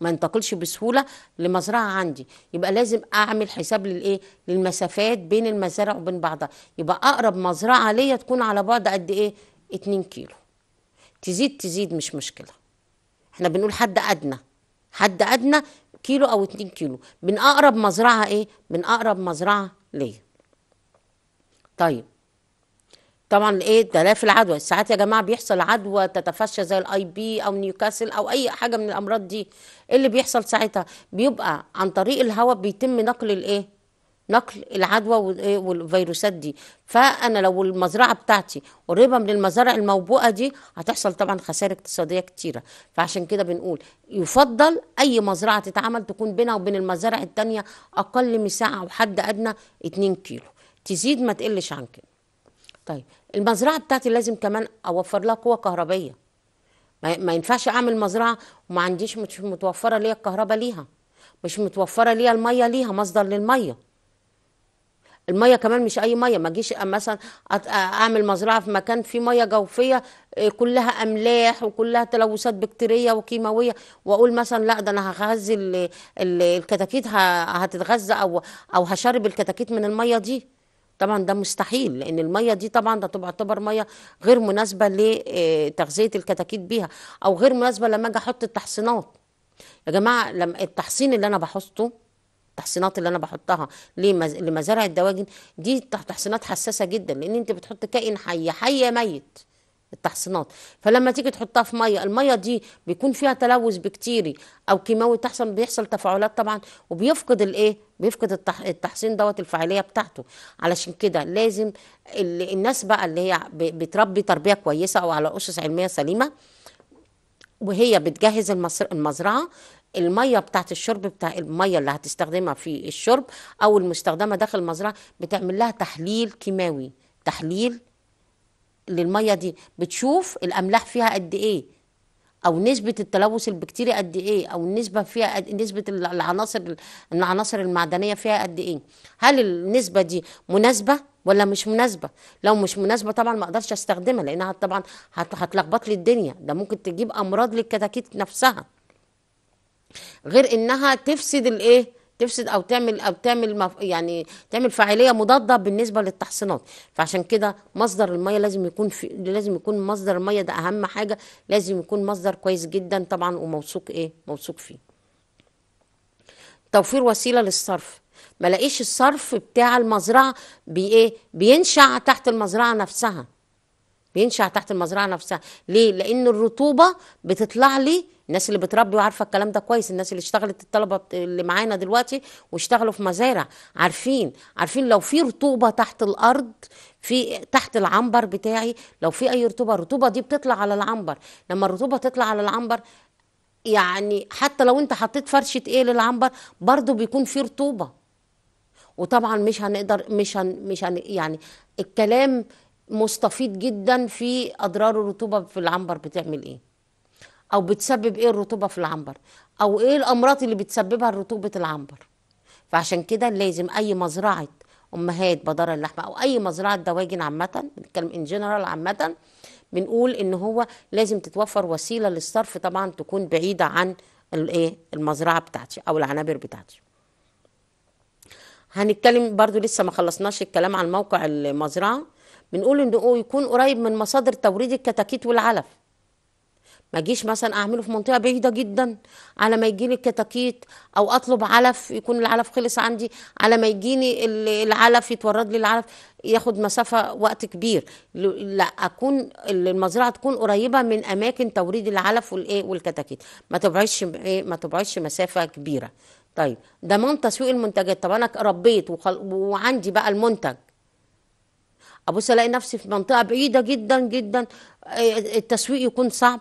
ما ينتقلش بسهولة لمزرعة عندي يبقى لازم أعمل حساب للإيه؟ للمسافات بين المزارع وبين بعضها يبقى أقرب مزرعة ليا تكون على بعد قد إيه؟ 2 كيلو تزيد تزيد مش مشكله احنا بنقول حد ادنى حد ادنى كيلو او 2 كيلو من اقرب مزرعه ايه من اقرب مزرعه ليه طيب طبعا ايه تلاف العدوى ساعات يا جماعه بيحصل عدوى تتفشى زي الاي بي او نيوكاسل او اي حاجه من الامراض دي ايه اللي بيحصل ساعتها بيبقى عن طريق الهواء بيتم نقل الايه نقل العدوى إيه، والفيروسات دي فانا لو المزرعه بتاعتي قريبه من المزارع الموبوءه دي هتحصل طبعا خسائر اقتصاديه كتيره فعشان كده بنقول يفضل اي مزرعه تتعمل تكون بينها وبين المزارع التانية اقل مساحه او حد ادنى 2 كيلو تزيد ما تقلش عن كده طيب المزرعه بتاعتي لازم كمان اوفر لها قوه كهربيه ما ينفعش اعمل مزرعه وما عنديش مش متوفره ليا الكهرباء ليها مش متوفره ليا الميه ليها مصدر للميه الميه كمان مش اي ميه ما اجيش مثلا اعمل مزرعه في مكان فيه ميه جوفيه آه، كلها املاح وكلها تلوثات بكتيريه وكيماويه واقول مثلا لا ده انا هغذي الكتاكيت هتتغذى او او هشرب الكتاكيت من الميه دي طبعا ده مستحيل لان الميه دي طبعا ده تعتبر ميه غير مناسبه لتغذيه آه، الكتاكيت بيها او غير مناسبه لما اجي احط التحصينات يا جماعه لما التحصين اللي انا بحطه التحصينات اللي انا بحطها لمزارع الدواجن دي تحصينات حساسه جدا لان انت بتحط كائن حي حي ميت التحصينات فلما تيجي تحطها في ميه الميه دي بيكون فيها تلوث بكتيري او كيماوي تحصل بيحصل تفاعلات طبعا وبيفقد الايه بيفقد التحصين دوت الفاعليه بتاعته علشان كده لازم الناس بقى اللي هي بتربي تربيه كويسه او على اسس علميه سليمه وهي بتجهز المزرعه الميه بتاعت الشرب بتاع الميه اللي هتستخدمها في الشرب او المستخدمه داخل المزرعه بتعمل لها تحليل كيماوي تحليل للميه دي بتشوف الاملاح فيها قد ايه او نسبه التلوث البكتيري قد ايه او النسبه فيها قد نسبه العناصر العناصر المعدنيه فيها قد ايه هل النسبه دي مناسبه ولا مش مناسبه لو مش مناسبه طبعا ما اقدرش استخدمها لانها طبعا هتلخبط لي الدنيا ده ممكن تجيب امراض للكتاكيت نفسها غير انها تفسد الايه تفسد او تعمل او تعمل مف... يعني تعمل فاعليه مضاده بالنسبه للتحصينات فعشان كده مصدر الميه لازم يكون في... لازم يكون مصدر الميه ده اهم حاجه لازم يكون مصدر كويس جدا طبعا وموثوق ايه موثوق فيه توفير وسيله للصرف ما الصرف بتاع المزرعه بايه بينشع تحت المزرعه نفسها بينشع تحت المزرعه نفسها ليه لان الرطوبه بتطلع لي الناس اللي بتربي وعارفه الكلام ده كويس الناس اللي اشتغلت الطلبه اللي معانا دلوقتي واشتغلوا في مزارع عارفين عارفين لو في رطوبه تحت الارض في تحت العنبر بتاعي لو في اي رطوبه الرطوبه دي بتطلع على العنبر لما الرطوبه تطلع على العنبر يعني حتى لو انت حطيت فرشه ايه للعنبر برضو بيكون في رطوبه وطبعا مش هنقدر مش هن مش هن يعني الكلام مستفيض جدا في اضرار الرطوبه في العنبر بتعمل ايه او بتسبب ايه الرطوبه في العنبر او ايه الامراض اللي بتسببها رطوبه العنبر فعشان كده لازم اي مزرعه امهات بدار اللحمه او اي مزرعه دواجن عامه بنتكلم ان جنرال عامه بنقول ان هو لازم تتوفر وسيله للصرف طبعا تكون بعيده عن الايه المزرعه بتاعتي او العنابر بتاعتي هنتكلم برضو لسه ما خلصناش الكلام عن موقع المزرعه بنقول ان هو يكون قريب من مصادر توريد الكتاكيت والعلف ما اجيش مثلا اعمله في منطقه بعيده جدا على ما يجيني الكتاكيت او اطلب علف يكون العلف خلص عندي على ما يجيني العلف يتورد لي العلف ياخد مسافه وقت كبير لا اكون المزرعه تكون قريبه من اماكن توريد العلف والايه والكتاكيت ما تبعدش إيه، ما تبعدش مسافه كبيره طيب ضمان تسويق المنتجات طب انا ربيت وعندي بقى المنتج ابص الاقي نفسي في منطقه بعيده جدا جدا آه، التسويق يكون صعب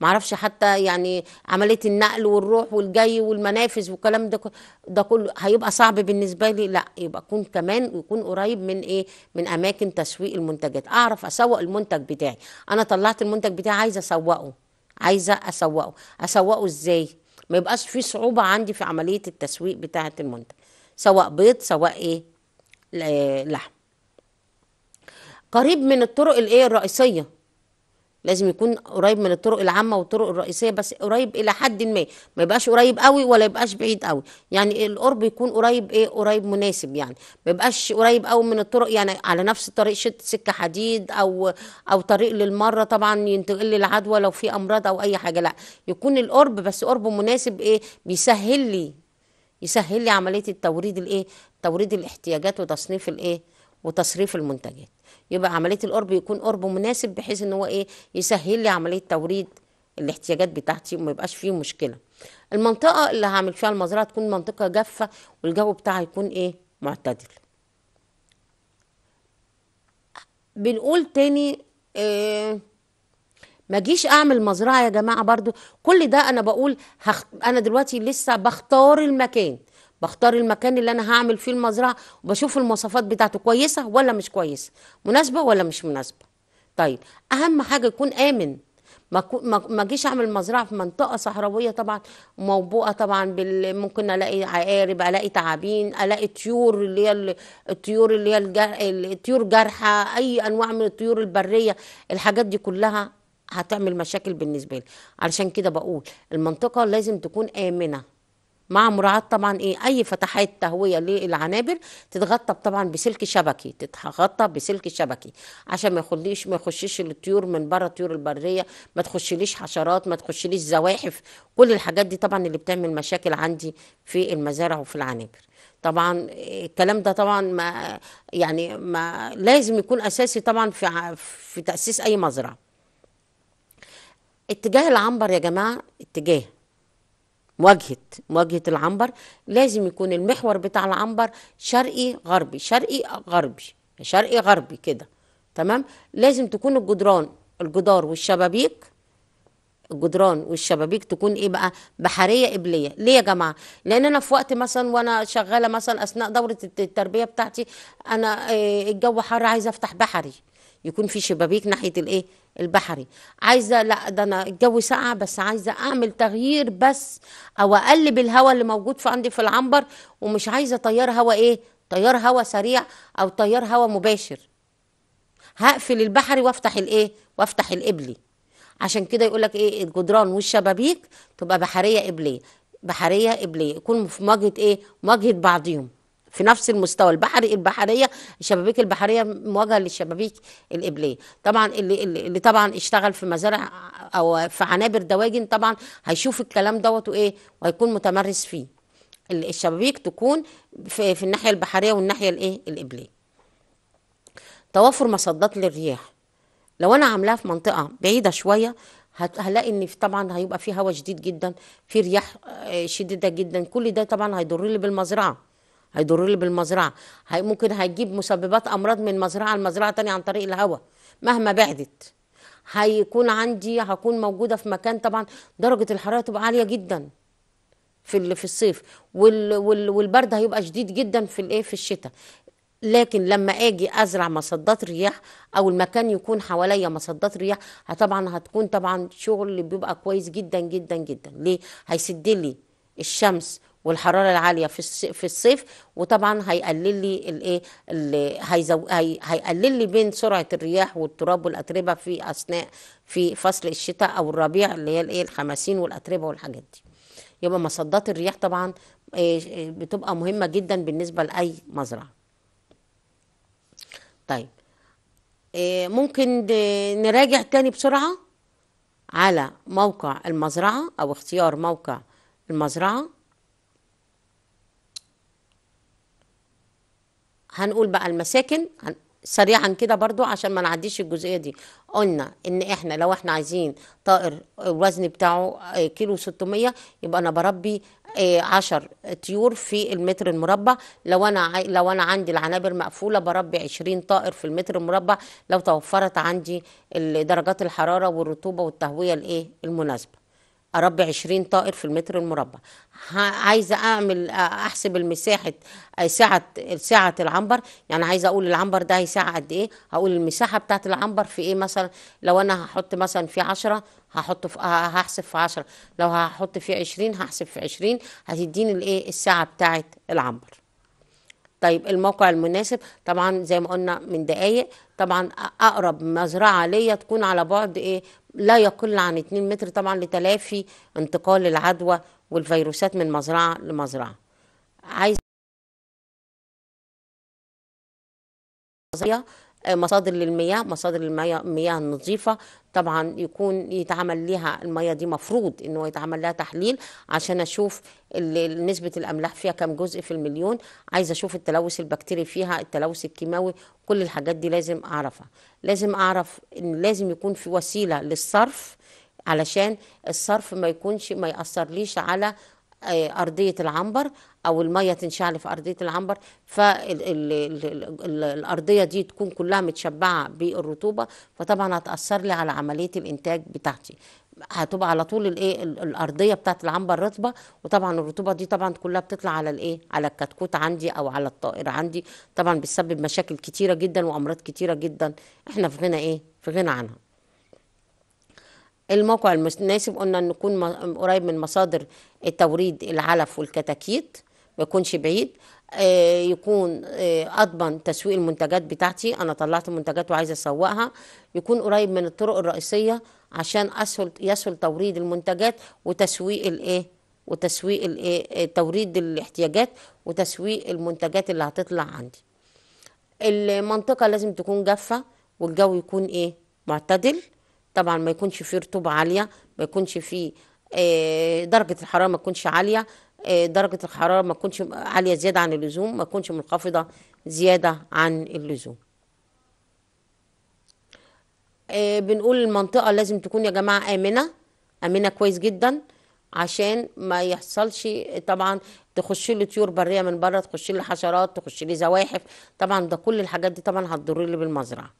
معرفش حتى يعني عمليه النقل والروح والجاي والمنافذ والكلام ده ده كله هيبقى صعب بالنسبه لي لا يبقى يكون كمان ويكون قريب من ايه من اماكن تسويق المنتجات اعرف اسوق المنتج بتاعي انا طلعت المنتج بتاعي عايزه اسوقه عايزه اسوقه اسوقه ازاي ما يبقاش في صعوبه عندي في عمليه التسويق بتاعه المنتج سواء بيض سواء ايه لحم قريب من الطرق الايه الرئيسيه لازم يكون قريب من الطرق العامه والطرق الرئيسيه بس قريب الى حد ما ما يبقاش قريب قوي ولا يبقاش بعيد قوي يعني القرب يكون قريب ايه قريب مناسب يعني ما يبقاش قريب قوي من الطرق يعني على نفس طريق شت سكه حديد او او طريق للمره طبعا ينتقل العدوى لو في امراض او اي حاجه لا يكون القرب بس قرب مناسب ايه بيسهل لي يسهل لي عمليه التوريد الايه توريد الاحتياجات وتصنيف الايه وتصريف المنتجات يبقى عمليه القرب يكون قرب مناسب بحيث ان هو ايه يسهل لي عمليه توريد الاحتياجات بتاعتي وما يبقاش فيه مشكله المنطقه اللي هعمل فيها المزرعه تكون منطقه جافه والجو بتاعها يكون ايه معتدل بنقول تاني إيه ما جيش اعمل مزرعه يا جماعه برضو كل ده انا بقول هخ... انا دلوقتي لسه بختار المكان بختار المكان اللي انا هعمل فيه المزرعه وبشوف المواصفات بتاعته كويسه ولا مش كويسه مناسبه ولا مش مناسبه طيب اهم حاجه يكون امن ما ما اجيش اعمل مزرعه في منطقه صحراويه طبعا موبوءه طبعا بال... ممكن الاقي عقارب الاقي تعابين الاقي طيور اللي هي الطيور اللي هي الجر... الطيور جارحه اي انواع من الطيور البريه الحاجات دي كلها هتعمل مشاكل بالنسبه لي علشان كده بقول المنطقه لازم تكون امنه مع مراعاة طبعا ايه اي فتحات تهويه للعنابر تتغطى طبعا بسلك شبكي تتغطى بسلك شبكي عشان ما يخليش ما يخشش الطيور من بره الطيور البريه ما تخشليش حشرات ما تخشليش زواحف كل الحاجات دي طبعا اللي بتعمل مشاكل عندي في المزارع وفي العنابر طبعا الكلام ده طبعا ما يعني ما لازم يكون اساسي طبعا في في تاسيس اي مزرعه اتجاه العنبر يا جماعه اتجاه مواجهه مواجهه العنبر لازم يكون المحور بتاع العنبر شرقي غربي شرقي غربي شرقي غربي كده تمام لازم تكون الجدران الجدار والشبابيك الجدران والشبابيك تكون ايه بقى بحريه قبليه ليه يا جماعه لان انا في وقت مثلا وانا شغاله مثلا اثناء دوره التربيه بتاعتي انا آه، الجو حر عايزه افتح بحري يكون في شبابيك ناحيه الايه البحري عايزه لا ده انا الجو ساقع بس عايزه اعمل تغيير بس او اقلب الهواء اللي موجود في عندي في العنبر ومش عايزه تيار هواء ايه تيار هواء سريع او تيار هواء مباشر هقفل البحري وافتح الايه وافتح الابلي عشان كده يقول لك ايه الجدران والشبابيك تبقى بحريه ابليه بحريه ابليه يكون في مواجهه ايه مواجهه بعضيهم في نفس المستوى البحري البحريه الشبابيك البحريه مواجهه للشبابيك الابليه طبعا اللي, اللي طبعا اشتغل في مزارع او في عنابر دواجن طبعا هيشوف الكلام دوت وايه وهيكون متمرس فيه الشبابيك تكون في, في الناحيه البحريه والناحيه الايه الابليه توافر مصدات للرياح لو انا عاملاها في منطقه بعيده شويه هلاقي ان طبعا هيبقى في هواء شديد جدا في رياح آه، شديده جدا كل ده طبعا هيضر لي بالمزرعه هيضر لي بالمزرعه هي ممكن هيجيب مسببات امراض من مزرعه لمزرعه تانية عن طريق الهواء مهما بعدت هيكون عندي هكون موجوده في مكان طبعا درجه الحراره تبقى عاليه جدا في في الصيف وال وال والبرد هيبقى شديد جدا في الايه في الشتاء لكن لما اجي ازرع مصدات رياح او المكان يكون حواليا مصدات رياح طبعا هتكون طبعا شغل بيبقى كويس جدا جدا جدا ليه هيسد لي الشمس والحراره العاليه في في الصيف وطبعا هيقلل لي الايه اللي هيقلل لي بين سرعه الرياح والتراب والاتربه في اثناء في فصل الشتاء او الربيع اللي هي الايه الخماسين والاتربه والحاجات دي يبقى مصدات الرياح طبعا آه، بتبقى مهمه جدا بالنسبه لاي مزرعه طيب آه، ممكن نراجع تاني بسرعه على موقع المزرعه او اختيار موقع المزرعه هنقول بقى المساكن سريعا كده برضو عشان ما نعديش الجزئيه دي قلنا ان احنا لو احنا عايزين طائر الوزن بتاعه آه، كيلو 600 يبقى انا بربي 10 آه، طيور في المتر المربع لو انا لو انا عندي العنابر مقفوله بربي 20 طائر في المتر المربع لو توفرت عندي درجات الحراره والرطوبه والتهويه الايه المناسبه اربي 20 طائر في المتر المربع عايزه اعمل احسب المساحه سعه سعه العنبر يعني عايزه اقول العنبر ده هيسع قد ايه هقول المساحه بتاعه العنبر في ايه مثلا لو انا هحط مثلا في 10 هحط في هحسب في 10 لو هحط في 20 هحسب في 20 هتديني الايه السعه بتاعه العنبر طيب الموقع المناسب طبعا زي ما قلنا من دقايق طبعا اقرب مزرعه ليا تكون على بعد ايه لا يقل عن 2 متر طبعا لتلافي انتقال العدوى والفيروسات من مزرعه لمزرعه عايز مصادر للمياه مصادر المياه النظيفة طبعا يكون يتعمل لها المياه دي مفروض ان هو يتعمل لها تحليل عشان اشوف نسبة الاملاح فيها كم جزء في المليون عايز اشوف التلوث البكتيري فيها التلوث الكيماوي كل الحاجات دي لازم اعرفها لازم اعرف ان لازم يكون في وسيلة للصرف علشان الصرف ما يكونش ما يأثرليش على آه، ارضيه العنبر او الميه تنشعل في ارضيه العنبر فالارضيه دي تكون كلها متشبعه بالرطوبه فطبعا هتاثر لي على عمليه الانتاج بتاعتي هتبقى على طول الايه الارضيه بتاعت العنبر رطبه وطبعا الرطوبه دي طبعا كلها بتطلع على الايه على الكتكوت عندي او على الطائر عندي طبعا بتسبب مشاكل كتيره جدا وامراض كتيره جدا احنا في غنى ايه في غنى عنها الموقع المناسب قلنا ان يكون قريب من مصادر التوريد العلف والكتاكيت ما يكونش بعيد آه، يكون آه، اضمن تسويق المنتجات بتاعتي انا طلعت منتجات وعايزه اسوقها يكون قريب من الطرق الرئيسيه عشان اسهل يسهل توريد المنتجات وتسويق الايه وتسويق الايه توريد الاحتياجات وتسويق المنتجات اللي هتطلع عندي المنطقه لازم تكون جافه والجو يكون ايه معتدل طبعا ما يكونش فيه رطوبه عاليه ما يكونش فيه آه، درجه الحراره ما تكونش عاليه آه، درجه الحراره ما تكونش عاليه زياده عن اللزوم ما تكونش منخفضه زياده عن اللزوم آه، بنقول المنطقه لازم تكون يا جماعه امنه امنه كويس جدا عشان ما يحصلش طبعا تخش لي طيور بريه من بره تخش لي حشرات تخش لي زواحف طبعا ده كل الحاجات دي طبعا هتضر لي بالمزرعه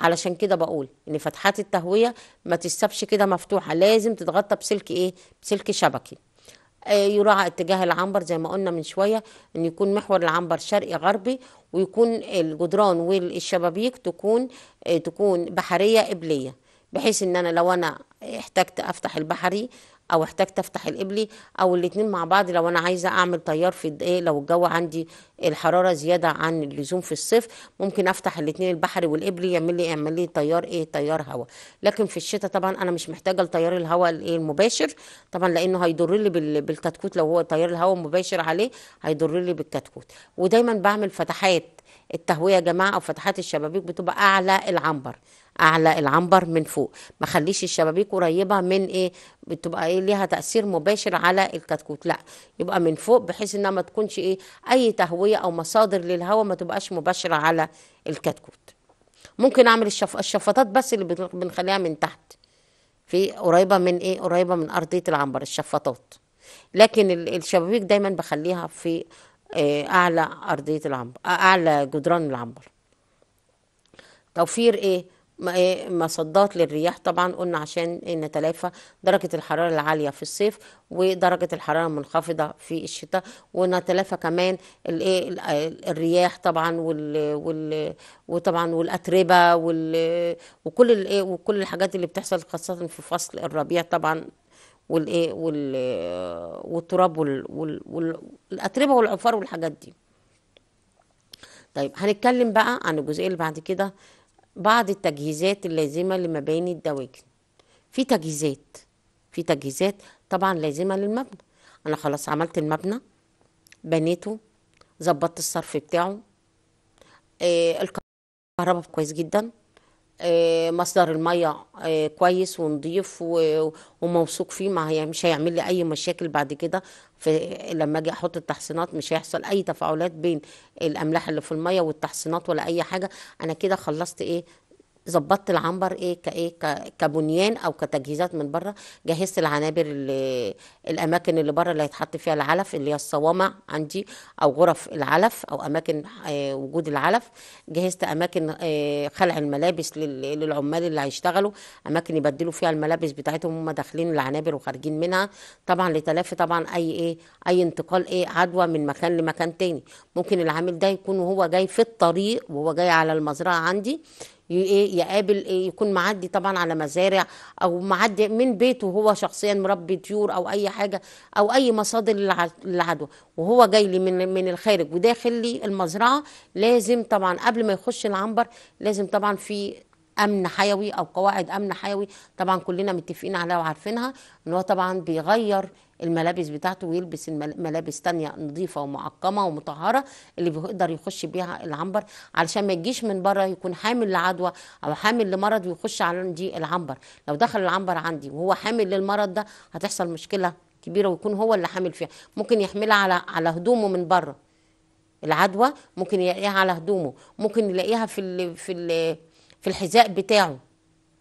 علشان كده بقول ان فتحات التهويه ما تسابش كده مفتوحه لازم تتغطى بسلك ايه بسلك شبكي آه، يراعى اتجاه العنبر زي ما قلنا من شويه ان يكون محور العنبر شرقي غربي ويكون الجدران والشبابيك تكون آه، تكون بحريه قبليه بحيث ان انا لو انا احتجت افتح البحري او احتجت افتح القبلي او الاتنين مع بعض لو انا عايزه اعمل تيار في ايه لو الجو عندي الحراره زياده عن اللزوم في الصيف ممكن افتح الاتنين البحري والابلي يعمل لي يعمل لي تيار ايه تيار هواء لكن في الشتاء طبعا انا مش محتاجه لتيار الهواء الايه المباشر طبعا لانه هيضر لي بالكتكوت لو هو تيار الهواء مباشر عليه هيضر لي بالكتكوت ودايما بعمل فتحات التهويه يا جماعه او فتحات الشبابيك بتبقى اعلى العنبر اعلى العنبر من فوق ما خليش الشبابيك قريبه من ايه بتبقى ايه ايه ليها تاثير مباشر على الكتكوت لا يبقى من فوق بحيث انها ما تكونش ايه اي تهويه او مصادر للهواء ما تبقاش مباشره على الكتكوت ممكن اعمل الشف... الشفاطات بس اللي بنخليها من تحت في قريبه من ايه قريبه من ارضيه العنبر الشفاطات لكن الشبابيك دايما بخليها في آه، اعلى ارضيه العنبر اعلى جدران العنبر توفير ايه إيه، مصدات للرياح طبعا قلنا عشان نتلافى درجة الحرارة العالية في الصيف ودرجة الحرارة المنخفضة في الشتاء ونتلافى كمان إيه، الرياح طبعا وال وال وطبعا والأتربة وال وكل إيه، وكل الحاجات اللي بتحصل خاصة في فصل الربيع طبعا والايه وال والتراب والأتربة والعفار والحاجات دي. طيب هنتكلم بقى عن الجزئية اللي بعد كده بعض التجهيزات اللازمة لمباني الدواجن في تجهيزات في تجهيزات طبعا لازمة للمبنى أنا خلاص عملت المبنى بنيته ظبطت الصرف بتاعه آه، الكهرباء كويس جدا آه، مصدر الميه آه، كويس ونضيف وموثوق فيه ما مش هيعمل لي اي مشاكل بعد كده في لما اجي احط التحصينات مش هيحصل اي تفاعلات بين الاملاح اللي في الميه والتحصينات ولا اي حاجه انا كده خلصت ايه ظبطت العنبر ايه كايه كبنيان او كتجهيزات من بره جهزت العنابر اللي الاماكن اللي بره اللي هيتحط فيها العلف اللي هي الصوامع عندي او غرف العلف او اماكن آه، وجود العلف جهزت اماكن آه، خلع الملابس للعمال اللي هيشتغلوا اماكن يبدلوا فيها الملابس بتاعتهم هم داخلين العنابر وخارجين منها طبعا لتلافي طبعا اي ايه اي انتقال ايه عدوى من مكان لمكان تاني ممكن العامل ده يكون وهو جاي في الطريق وهو جاي على المزرعه عندي ايه يقابل ايه يكون معدي طبعا على مزارع او معدي من بيته هو شخصيا مربي طيور او اي حاجه او اي مصادر للعدوى وهو جاي لي من من الخارج وداخل لي المزرعه لازم طبعا قبل ما يخش العنبر لازم طبعا في امن حيوي او قواعد امن حيوي طبعا كلنا متفقين عليها وعارفينها ان هو طبعا بيغير الملابس بتاعته ويلبس ملابس تانية نظيفة ومعقمة ومطهرة اللي بيقدر يخش بيها العنبر علشان ما يجيش من بره يكون حامل لعدوى أو حامل لمرض ويخش عندي العنبر لو دخل العنبر عندي وهو حامل للمرض ده هتحصل مشكلة كبيرة ويكون هو اللي حامل فيها ممكن يحملها على على هدومه من بره العدوى ممكن يلاقيها على هدومه ممكن يلاقيها في ال في ال في الحذاء بتاعه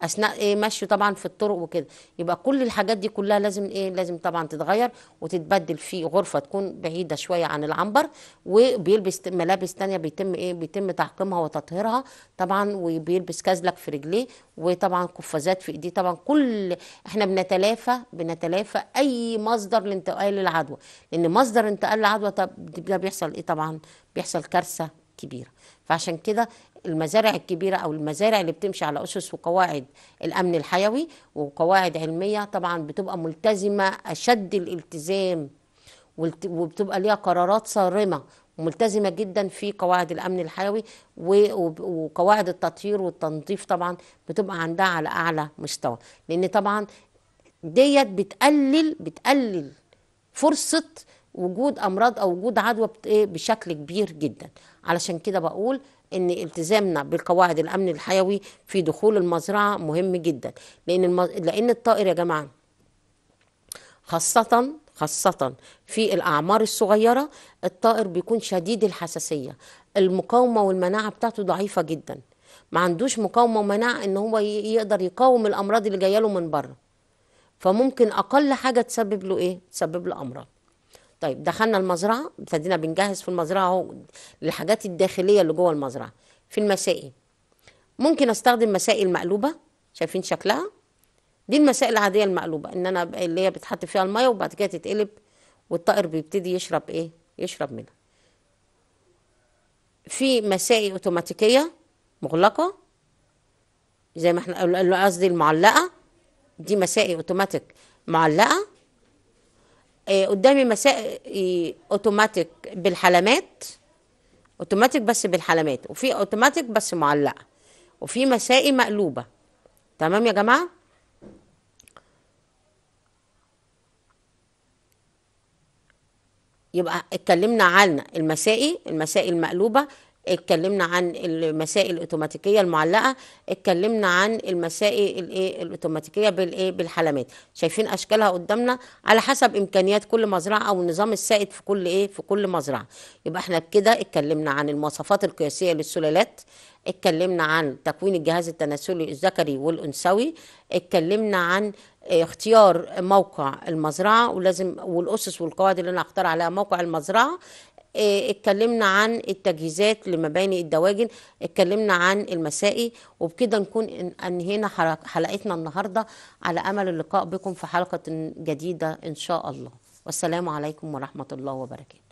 اثناء ايه مشي طبعا في الطرق وكده يبقى كل الحاجات دي كلها لازم ايه لازم طبعا تتغير وتتبدل في غرفه تكون بعيده شويه عن العنبر وبيلبس ملابس تانية بيتم ايه بيتم تعقيمها وتطهيرها طبعا وبيلبس كازلك في رجليه وطبعا قفازات في ايديه طبعا كل احنا بنتلافى بنتلافى اي مصدر لانتقال العدوى لان مصدر انتقال العدوى ده بيحصل ايه طبعا بيحصل كارثه كبيره فعشان كده المزارع الكبيرة أو المزارع اللي بتمشي على أسس وقواعد الأمن الحيوي وقواعد علمية طبعا بتبقى ملتزمة أشد الالتزام وبتبقى ليها قرارات صارمة وملتزمة جدا في قواعد الأمن الحيوي وقواعد التطهير والتنظيف طبعا بتبقى عندها على أعلى مستوى لأن طبعا ديت بتقلل بتقلل فرصة وجود امراض او وجود عدوى إيه، بشكل كبير جدا علشان كده بقول ان التزامنا بالقواعد الامن الحيوي في دخول المزرعه مهم جدا لان المز... لان الطائر يا جماعه خاصه خاصة في الأعمار الصغيرة الطائر بيكون شديد الحساسية المقاومة والمناعة بتاعته ضعيفة جدا ما عندوش مقاومة ومناعة إن هو يقدر يقاوم الأمراض اللي جاية له من بره فممكن أقل حاجة تسبب له إيه؟ تسبب له أمراض طيب دخلنا المزرعه فدينا بنجهز في المزرعه اهو الحاجات الداخليه اللي جوه المزرعه في المسائي ممكن استخدم مسائي المقلوبه شايفين شكلها دي المسائل العاديه المقلوبه ان انا اللي هي بتحط فيها الميه وبعد كده تتقلب والطائر بيبتدي يشرب ايه يشرب منها في مسائي اوتوماتيكيه مغلقه زي ما احنا قصدي المعلقه دي مسائي اوتوماتيك معلقه آه، قدامي مساء اوتوماتيك آه، بالحلمات اوتوماتيك بس بالحلمات وفي اوتوماتيك بس معلقه وفي مسائي مقلوبه تمام يا جماعه يبقى اتكلمنا عن المسائي المسائي المقلوبه اتكلمنا عن المسائل الاوتوماتيكيه المعلقه اتكلمنا عن المسائل الايه الاوتوماتيكيه بالايه بالحلمات شايفين اشكالها قدامنا على حسب امكانيات كل مزرعه او النظام السائد في كل ايه في كل مزرعه يبقى احنا كده اتكلمنا عن المواصفات القياسيه للسلالات اتكلمنا عن تكوين الجهاز التناسلي الذكري والانثوي اتكلمنا عن اختيار موقع المزرعه ولازم والاسس والقواعد اللي انا اختار عليها موقع المزرعه إيه، اتكلمنا عن التجهيزات لمباني الدواجن اتكلمنا عن المسائي وبكده نكون انهينا حلقتنا النهارده على امل اللقاء بكم في حلقه جديده ان شاء الله والسلام عليكم ورحمه الله وبركاته